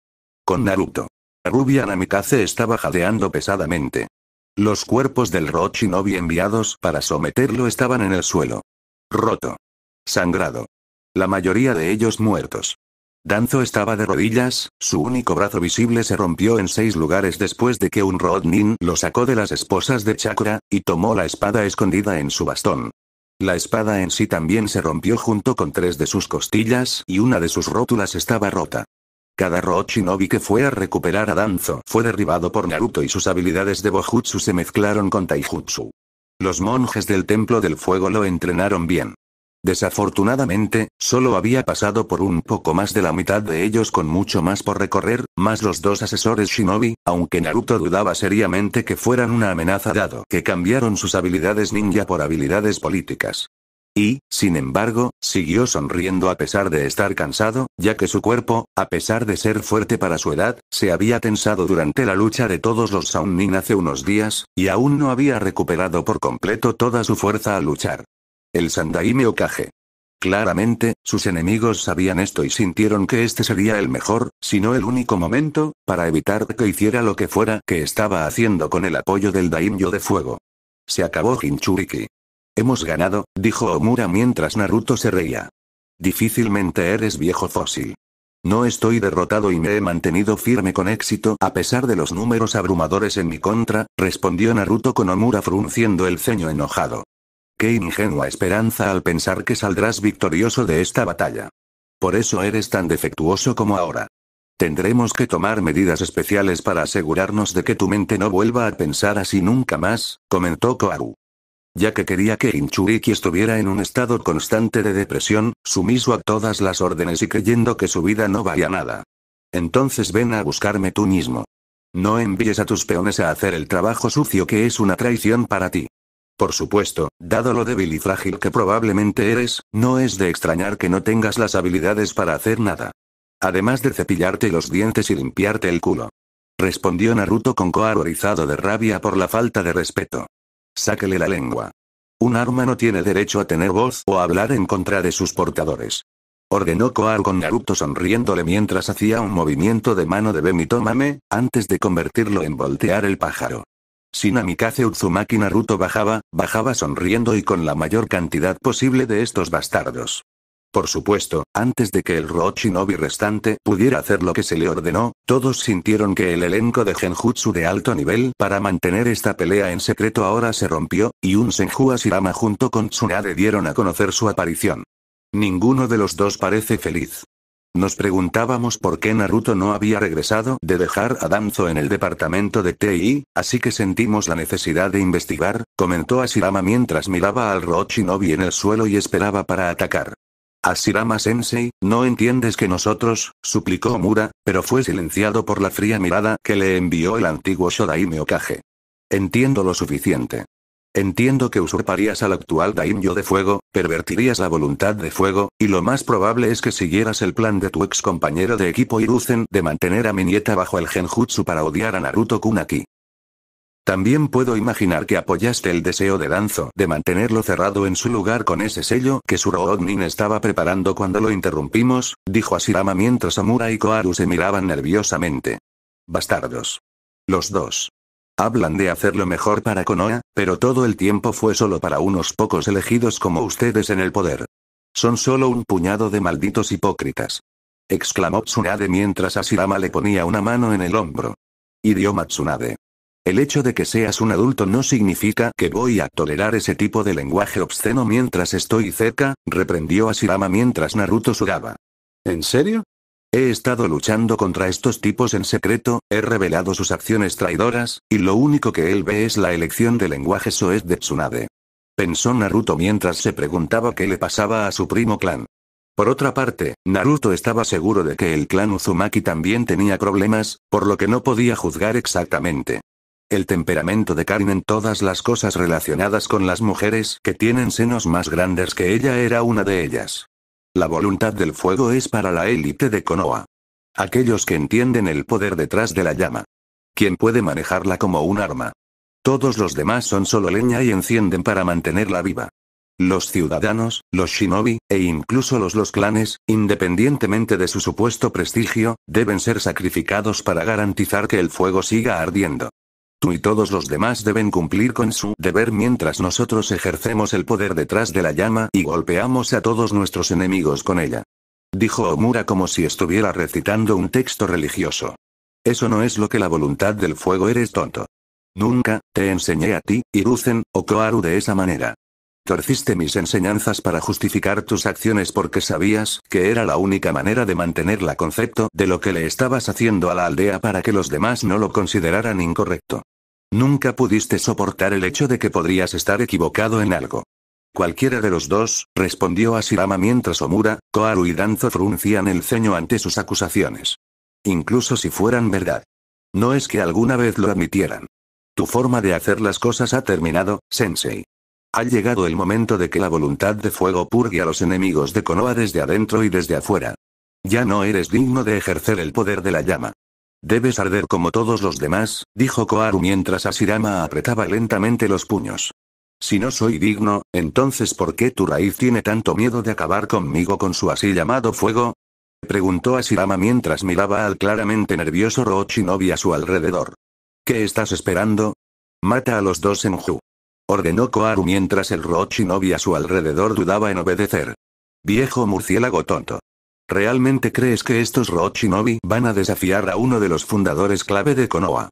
Con Naruto. Rubia Namikaze estaba jadeando pesadamente. Los cuerpos del Rochinobi enviados para someterlo estaban en el suelo. Roto. Sangrado la mayoría de ellos muertos. Danzo estaba de rodillas, su único brazo visible se rompió en seis lugares después de que un Rodnin lo sacó de las esposas de Chakra, y tomó la espada escondida en su bastón. La espada en sí también se rompió junto con tres de sus costillas y una de sus rótulas estaba rota. Cada Rochinobi que fue a recuperar a Danzo fue derribado por Naruto y sus habilidades de Bojutsu se mezclaron con Taijutsu. Los monjes del Templo del Fuego lo entrenaron bien. Desafortunadamente, solo había pasado por un poco más de la mitad de ellos con mucho más por recorrer, más los dos asesores shinobi, aunque Naruto dudaba seriamente que fueran una amenaza dado que cambiaron sus habilidades ninja por habilidades políticas. Y, sin embargo, siguió sonriendo a pesar de estar cansado, ya que su cuerpo, a pesar de ser fuerte para su edad, se había tensado durante la lucha de todos los Saunin hace unos días, y aún no había recuperado por completo toda su fuerza al luchar el Sandaime ocaje. Claramente, sus enemigos sabían esto y sintieron que este sería el mejor, si no el único momento, para evitar que hiciera lo que fuera que estaba haciendo con el apoyo del Daimyo de Fuego. Se acabó Hinchuriki. Hemos ganado, dijo Omura mientras Naruto se reía. Difícilmente eres viejo fósil. No estoy derrotado y me he mantenido firme con éxito a pesar de los números abrumadores en mi contra, respondió Naruto con Omura frunciendo el ceño enojado ingenua esperanza al pensar que saldrás victorioso de esta batalla. Por eso eres tan defectuoso como ahora. Tendremos que tomar medidas especiales para asegurarnos de que tu mente no vuelva a pensar así nunca más, comentó Koaru. Ya que quería que Inchuriki estuviera en un estado constante de depresión, sumiso a todas las órdenes y creyendo que su vida no valía nada. Entonces ven a buscarme tú mismo. No envíes a tus peones a hacer el trabajo sucio que es una traición para ti. Por supuesto, dado lo débil y frágil que probablemente eres, no es de extrañar que no tengas las habilidades para hacer nada. Además de cepillarte los dientes y limpiarte el culo. Respondió Naruto con horrizado de rabia por la falta de respeto. Sáquele la lengua. Un arma no tiene derecho a tener voz o hablar en contra de sus portadores. Ordenó Koar con Naruto sonriéndole mientras hacía un movimiento de mano de Bemitomame, antes de convertirlo en voltear el pájaro. Sinamikaze Uzumaki Naruto bajaba, bajaba sonriendo y con la mayor cantidad posible de estos bastardos. Por supuesto, antes de que el Rochinobi restante pudiera hacer lo que se le ordenó, todos sintieron que el elenco de Genjutsu de alto nivel para mantener esta pelea en secreto ahora se rompió, y un Senju Asirama junto con Tsunade dieron a conocer su aparición. Ninguno de los dos parece feliz. Nos preguntábamos por qué Naruto no había regresado de dejar a Danzo en el departamento de TI, así que sentimos la necesidad de investigar, comentó Asirama mientras miraba al Rochinobi en el suelo y esperaba para atacar. asirama sensei ¿no entiendes que nosotros? suplicó Mura, pero fue silenciado por la fría mirada que le envió el antiguo Shodai Okage. Entiendo lo suficiente. Entiendo que usurparías al actual daimyo de fuego, pervertirías la voluntad de fuego, y lo más probable es que siguieras el plan de tu ex compañero de equipo Iruzen de mantener a mi nieta bajo el genjutsu para odiar a Naruto Kunaki. También puedo imaginar que apoyaste el deseo de Danzo de mantenerlo cerrado en su lugar con ese sello que Suroodnin estaba preparando cuando lo interrumpimos, dijo Asirama mientras Amura y Koaru se miraban nerviosamente. Bastardos. Los dos. Hablan de hacerlo mejor para Konoha, pero todo el tiempo fue solo para unos pocos elegidos como ustedes en el poder. Son solo un puñado de malditos hipócritas. Exclamó Tsunade mientras Asirama le ponía una mano en el hombro. Idioma Tsunade. El hecho de que seas un adulto no significa que voy a tolerar ese tipo de lenguaje obsceno mientras estoy cerca, reprendió Asirama mientras Naruto sudaba. ¿En serio? He estado luchando contra estos tipos en secreto, he revelado sus acciones traidoras, y lo único que él ve es la elección de lenguaje soez de Tsunade. Pensó Naruto mientras se preguntaba qué le pasaba a su primo clan. Por otra parte, Naruto estaba seguro de que el clan Uzumaki también tenía problemas, por lo que no podía juzgar exactamente. El temperamento de Karin en todas las cosas relacionadas con las mujeres que tienen senos más grandes que ella era una de ellas. La voluntad del fuego es para la élite de Konoha. Aquellos que entienden el poder detrás de la llama. Quien puede manejarla como un arma. Todos los demás son solo leña y encienden para mantenerla viva. Los ciudadanos, los shinobi, e incluso los los clanes, independientemente de su supuesto prestigio, deben ser sacrificados para garantizar que el fuego siga ardiendo. Tú y todos los demás deben cumplir con su deber mientras nosotros ejercemos el poder detrás de la llama y golpeamos a todos nuestros enemigos con ella. Dijo Omura como si estuviera recitando un texto religioso. Eso no es lo que la voluntad del fuego eres tonto. Nunca, te enseñé a ti, Iruzen, o Koaru de esa manera. Torciste mis enseñanzas para justificar tus acciones porque sabías que era la única manera de mantener la concepto de lo que le estabas haciendo a la aldea para que los demás no lo consideraran incorrecto. Nunca pudiste soportar el hecho de que podrías estar equivocado en algo. Cualquiera de los dos, respondió Asirama mientras Omura, Koaru y Danzo fruncían el ceño ante sus acusaciones. Incluso si fueran verdad. No es que alguna vez lo admitieran. Tu forma de hacer las cosas ha terminado, Sensei. Ha llegado el momento de que la voluntad de fuego purgue a los enemigos de Konoha desde adentro y desde afuera. Ya no eres digno de ejercer el poder de la llama. Debes arder como todos los demás, dijo Koaru mientras Asirama apretaba lentamente los puños. Si no soy digno, entonces ¿por qué tu raíz tiene tanto miedo de acabar conmigo con su así llamado fuego? Preguntó Asirama mientras miraba al claramente nervioso Rochinobi a su alrededor. ¿Qué estás esperando? Mata a los dos en Ju. Ordenó Koaru mientras el Rochinobi a su alrededor dudaba en obedecer. Viejo murciélago tonto. ¿Realmente crees que estos Shinobi van a desafiar a uno de los fundadores clave de Konoha?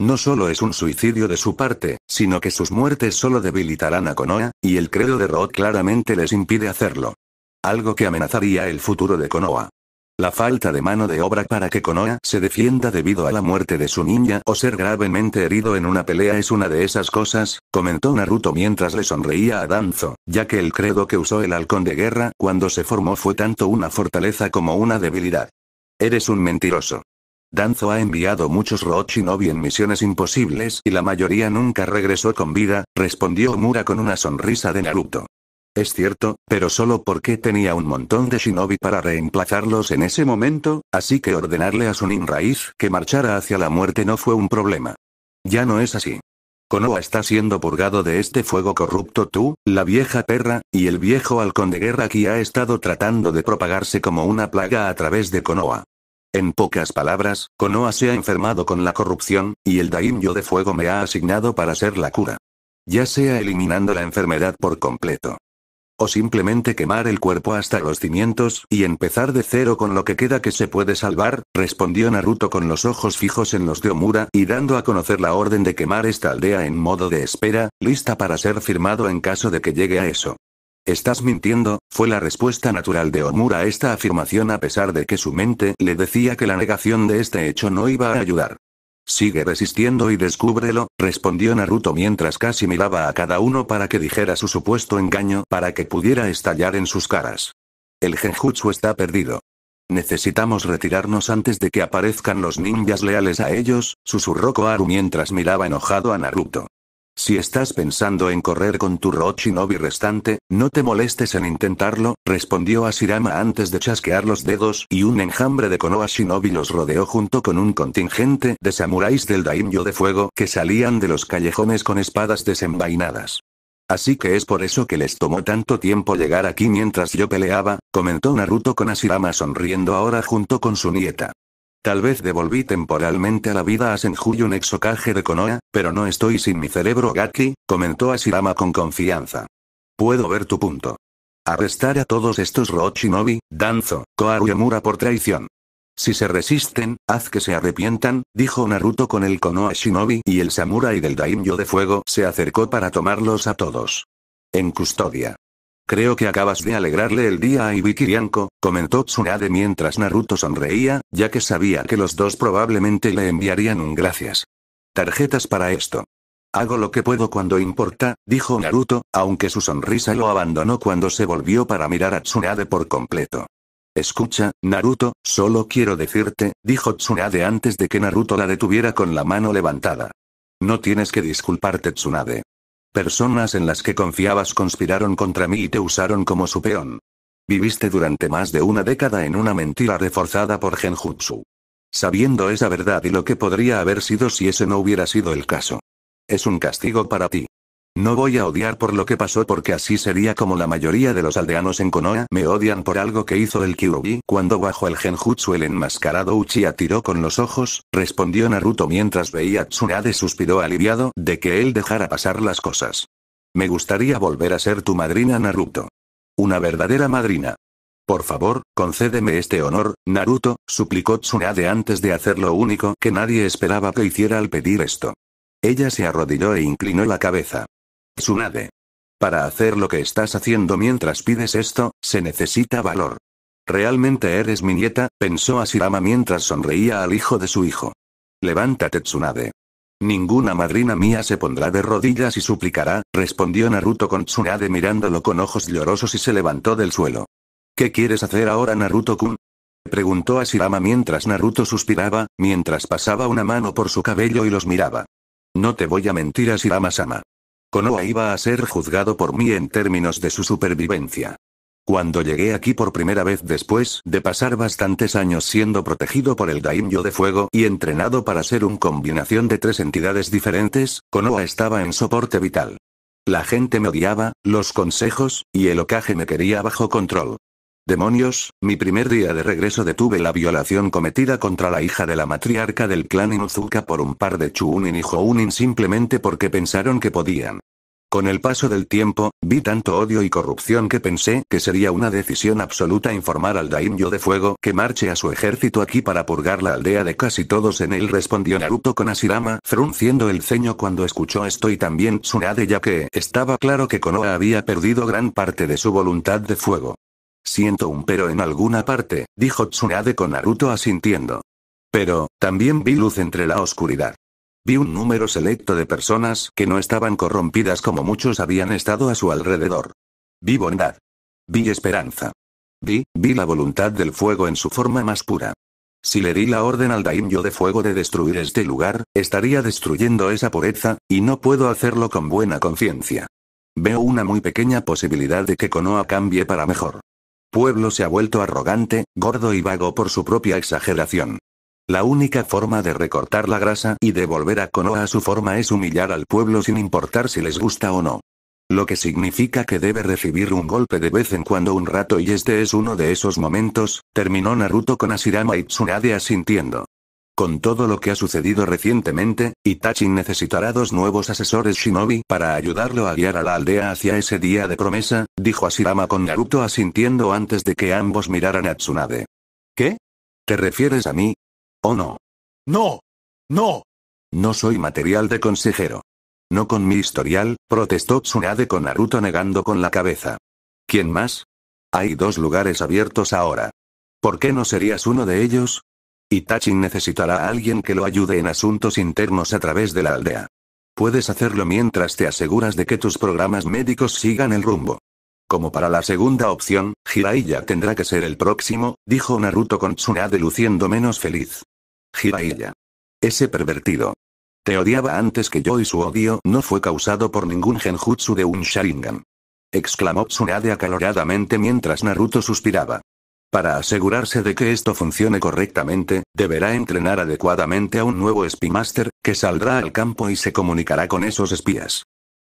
No solo es un suicidio de su parte, sino que sus muertes solo debilitarán a Konoha, y el credo de Rod claramente les impide hacerlo. Algo que amenazaría el futuro de Konoha. La falta de mano de obra para que Konoha se defienda debido a la muerte de su niña o ser gravemente herido en una pelea es una de esas cosas, comentó Naruto mientras le sonreía a Danzo, ya que el credo que usó el halcón de guerra cuando se formó fue tanto una fortaleza como una debilidad. Eres un mentiroso. Danzo ha enviado muchos Rochinobi en misiones imposibles y la mayoría nunca regresó con vida, respondió Mura con una sonrisa de Naruto. Es cierto, pero solo porque tenía un montón de shinobi para reemplazarlos en ese momento, así que ordenarle a su ninraíz que marchara hacia la muerte no fue un problema. Ya no es así. Konoha está siendo purgado de este fuego corrupto tú, la vieja perra, y el viejo halcón de guerra que ha estado tratando de propagarse como una plaga a través de Konoha. En pocas palabras, Konoha se ha enfermado con la corrupción, y el daimyo de fuego me ha asignado para ser la cura. Ya sea eliminando la enfermedad por completo o simplemente quemar el cuerpo hasta los cimientos y empezar de cero con lo que queda que se puede salvar, respondió Naruto con los ojos fijos en los de Omura y dando a conocer la orden de quemar esta aldea en modo de espera, lista para ser firmado en caso de que llegue a eso. Estás mintiendo, fue la respuesta natural de Omura a esta afirmación a pesar de que su mente le decía que la negación de este hecho no iba a ayudar. Sigue resistiendo y descúbrelo, respondió Naruto mientras casi miraba a cada uno para que dijera su supuesto engaño para que pudiera estallar en sus caras. El genjutsu está perdido. Necesitamos retirarnos antes de que aparezcan los ninjas leales a ellos, susurró Koharu mientras miraba enojado a Naruto. Si estás pensando en correr con tu Rochinobi restante, no te molestes en intentarlo, respondió Asirama antes de chasquear los dedos y un enjambre de Konoha Shinobi los rodeó junto con un contingente de samuráis del Daimyo de fuego que salían de los callejones con espadas desenvainadas. Así que es por eso que les tomó tanto tiempo llegar aquí mientras yo peleaba, comentó Naruto con Asirama sonriendo ahora junto con su nieta. Tal vez devolví temporalmente a la vida a y un exocaje de Konoha, pero no estoy sin mi cerebro Gaki, comentó Asirama con confianza. Puedo ver tu punto. Arrestar a todos estos Rochinobi, Danzo, Koharu y por traición. Si se resisten, haz que se arrepientan, dijo Naruto con el Konoha Shinobi y el Samurai del Daimyo de Fuego se acercó para tomarlos a todos. En custodia. Creo que acabas de alegrarle el día a Ibikirianko, comentó Tsunade mientras Naruto sonreía, ya que sabía que los dos probablemente le enviarían un gracias. Tarjetas para esto. Hago lo que puedo cuando importa, dijo Naruto, aunque su sonrisa lo abandonó cuando se volvió para mirar a Tsunade por completo. Escucha, Naruto, solo quiero decirte, dijo Tsunade antes de que Naruto la detuviera con la mano levantada. No tienes que disculparte, Tsunade. Personas en las que confiabas conspiraron contra mí y te usaron como su peón. Viviste durante más de una década en una mentira reforzada por Genjutsu. Sabiendo esa verdad y lo que podría haber sido si ese no hubiera sido el caso. Es un castigo para ti. No voy a odiar por lo que pasó porque así sería como la mayoría de los aldeanos en Konoha me odian por algo que hizo el Kyuubi. Cuando bajo el genjutsu el enmascarado Uchiha tiró con los ojos, respondió Naruto mientras veía Tsunade suspiró aliviado de que él dejara pasar las cosas. Me gustaría volver a ser tu madrina Naruto. Una verdadera madrina. Por favor, concédeme este honor, Naruto, suplicó Tsunade antes de hacer lo único que nadie esperaba que hiciera al pedir esto. Ella se arrodilló e inclinó la cabeza. Tsunade. Para hacer lo que estás haciendo mientras pides esto, se necesita valor. Realmente eres mi nieta, pensó Asirama mientras sonreía al hijo de su hijo. Levántate Tsunade. Ninguna madrina mía se pondrá de rodillas y suplicará, respondió Naruto con Tsunade mirándolo con ojos llorosos y se levantó del suelo. ¿Qué quieres hacer ahora Naruto-kun? Preguntó Asirama mientras Naruto suspiraba, mientras pasaba una mano por su cabello y los miraba. No te voy a mentir asirama sama Konoha iba a ser juzgado por mí en términos de su supervivencia. Cuando llegué aquí por primera vez después de pasar bastantes años siendo protegido por el Daimyo de Fuego y entrenado para ser un combinación de tres entidades diferentes, Konoha estaba en soporte vital. La gente me odiaba, los consejos, y el ocaje me quería bajo control. Demonios, mi primer día de regreso detuve la violación cometida contra la hija de la matriarca del clan Inuzuka por un par de Chunin y Jounin simplemente porque pensaron que podían. Con el paso del tiempo, vi tanto odio y corrupción que pensé que sería una decisión absoluta informar al Daimyo de Fuego que marche a su ejército aquí para purgar la aldea de casi todos en él, respondió Naruto con Asirama frunciendo el ceño cuando escuchó esto y también Tsunade ya que estaba claro que Konoha había perdido gran parte de su voluntad de fuego. Siento un pero en alguna parte, dijo Tsunade con Naruto asintiendo. Pero, también vi luz entre la oscuridad. Vi un número selecto de personas que no estaban corrompidas como muchos habían estado a su alrededor. Vi bondad. Vi esperanza. Vi, vi la voluntad del fuego en su forma más pura. Si le di la orden al daimyo de fuego de destruir este lugar, estaría destruyendo esa pureza, y no puedo hacerlo con buena conciencia. Veo una muy pequeña posibilidad de que Konoha cambie para mejor pueblo se ha vuelto arrogante, gordo y vago por su propia exageración. La única forma de recortar la grasa y devolver a Konoha a su forma es humillar al pueblo sin importar si les gusta o no. Lo que significa que debe recibir un golpe de vez en cuando un rato y este es uno de esos momentos, terminó Naruto con Asirama y Tsunade asintiendo. Con todo lo que ha sucedido recientemente, Itachi necesitará dos nuevos asesores shinobi para ayudarlo a guiar a la aldea hacia ese día de promesa, dijo Asirama con Naruto asintiendo antes de que ambos miraran a Tsunade. ¿Qué? ¿Te refieres a mí? ¿O no? ¡No! ¡No! No soy material de consejero. No con mi historial, protestó Tsunade con Naruto negando con la cabeza. ¿Quién más? Hay dos lugares abiertos ahora. ¿Por qué no serías uno de ellos? Itachi necesitará a alguien que lo ayude en asuntos internos a través de la aldea. Puedes hacerlo mientras te aseguras de que tus programas médicos sigan el rumbo. Como para la segunda opción, Jiraiya tendrá que ser el próximo, dijo Naruto con Tsunade luciendo menos feliz. Jiraiya. Ese pervertido. Te odiaba antes que yo y su odio no fue causado por ningún genjutsu de un Sharingan. Exclamó Tsunade acaloradamente mientras Naruto suspiraba. Para asegurarse de que esto funcione correctamente, deberá entrenar adecuadamente a un nuevo Spymaster, que saldrá al campo y se comunicará con esos espías.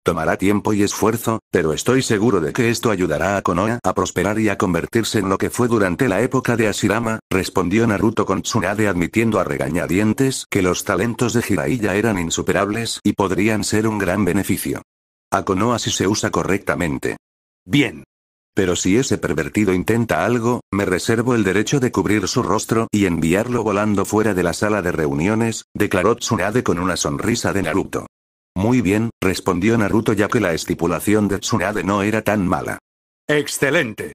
Tomará tiempo y esfuerzo, pero estoy seguro de que esto ayudará a Konoha a prosperar y a convertirse en lo que fue durante la época de Asirama, respondió Naruto con Tsunade admitiendo a regañadientes que los talentos de Jiraiya eran insuperables y podrían ser un gran beneficio. A Konoha si se usa correctamente. Bien. Pero si ese pervertido intenta algo, me reservo el derecho de cubrir su rostro y enviarlo volando fuera de la sala de reuniones, declaró Tsunade con una sonrisa de Naruto. Muy bien, respondió Naruto ya que la estipulación de Tsunade no era tan mala. Excelente.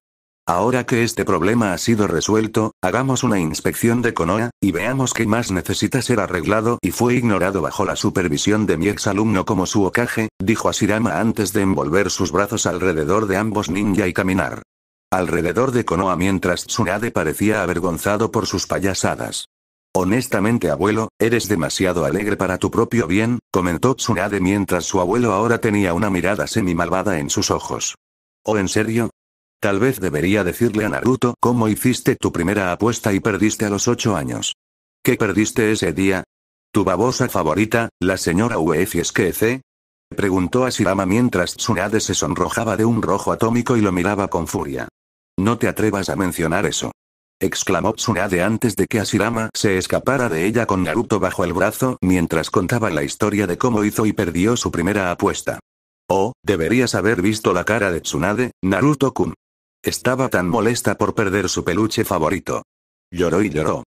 Ahora que este problema ha sido resuelto, hagamos una inspección de Konoha, y veamos qué más necesita ser arreglado y fue ignorado bajo la supervisión de mi exalumno como su ocaje, dijo Asirama antes de envolver sus brazos alrededor de ambos ninja y caminar. Alrededor de Konoha mientras Tsunade parecía avergonzado por sus payasadas. Honestamente abuelo, eres demasiado alegre para tu propio bien, comentó Tsunade mientras su abuelo ahora tenía una mirada semi malvada en sus ojos. ¿O en serio? Tal vez debería decirle a Naruto cómo hiciste tu primera apuesta y perdiste a los ocho años. ¿Qué perdiste ese día? ¿Tu babosa favorita, la señora UFSKC? Preguntó Asirama mientras Tsunade se sonrojaba de un rojo atómico y lo miraba con furia. No te atrevas a mencionar eso. Exclamó Tsunade antes de que Asirama se escapara de ella con Naruto bajo el brazo mientras contaba la historia de cómo hizo y perdió su primera apuesta. Oh, deberías haber visto la cara de Tsunade, Naruto-kun. Estaba tan molesta por perder su peluche favorito. Lloró y lloró.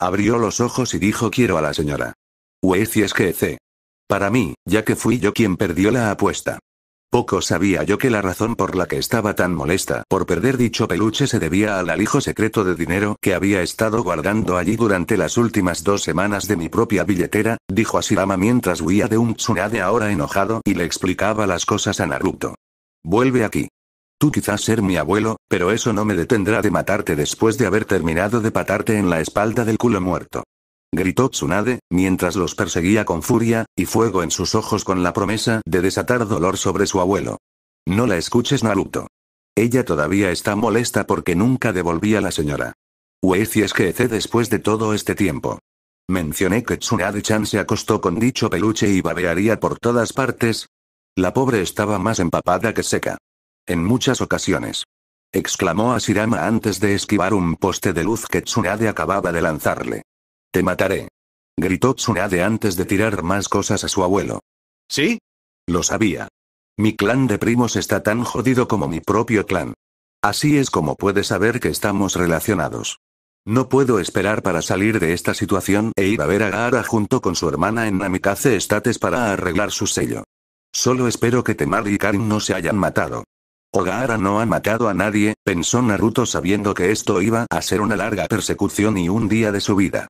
Abrió los ojos y dijo quiero a la señora. Hues es que ese. Para mí, ya que fui yo quien perdió la apuesta. Poco sabía yo que la razón por la que estaba tan molesta por perder dicho peluche se debía al alijo secreto de dinero que había estado guardando allí durante las últimas dos semanas de mi propia billetera, dijo Asirama mientras huía de un tsunade ahora enojado y le explicaba las cosas a Naruto. Vuelve aquí. Tú quizás ser mi abuelo, pero eso no me detendrá de matarte después de haber terminado de patarte en la espalda del culo muerto. Gritó Tsunade, mientras los perseguía con furia, y fuego en sus ojos con la promesa de desatar dolor sobre su abuelo. No la escuches Naruto. Ella todavía está molesta porque nunca devolví a la señora. Uy, si es que después de todo este tiempo. Mencioné que Tsunade-chan se acostó con dicho peluche y babearía por todas partes. La pobre estaba más empapada que seca. En muchas ocasiones. Exclamó Asirama antes de esquivar un poste de luz que Tsunade acababa de lanzarle. Te mataré. Gritó Tsunade antes de tirar más cosas a su abuelo. ¿Sí? Lo sabía. Mi clan de primos está tan jodido como mi propio clan. Así es como puede saber que estamos relacionados. No puedo esperar para salir de esta situación e ir a ver a Gaara junto con su hermana en Namikaze Estates para arreglar su sello. Solo espero que Temari y Karin no se hayan matado. Ogara no ha matado a nadie, pensó Naruto sabiendo que esto iba a ser una larga persecución y un día de su vida.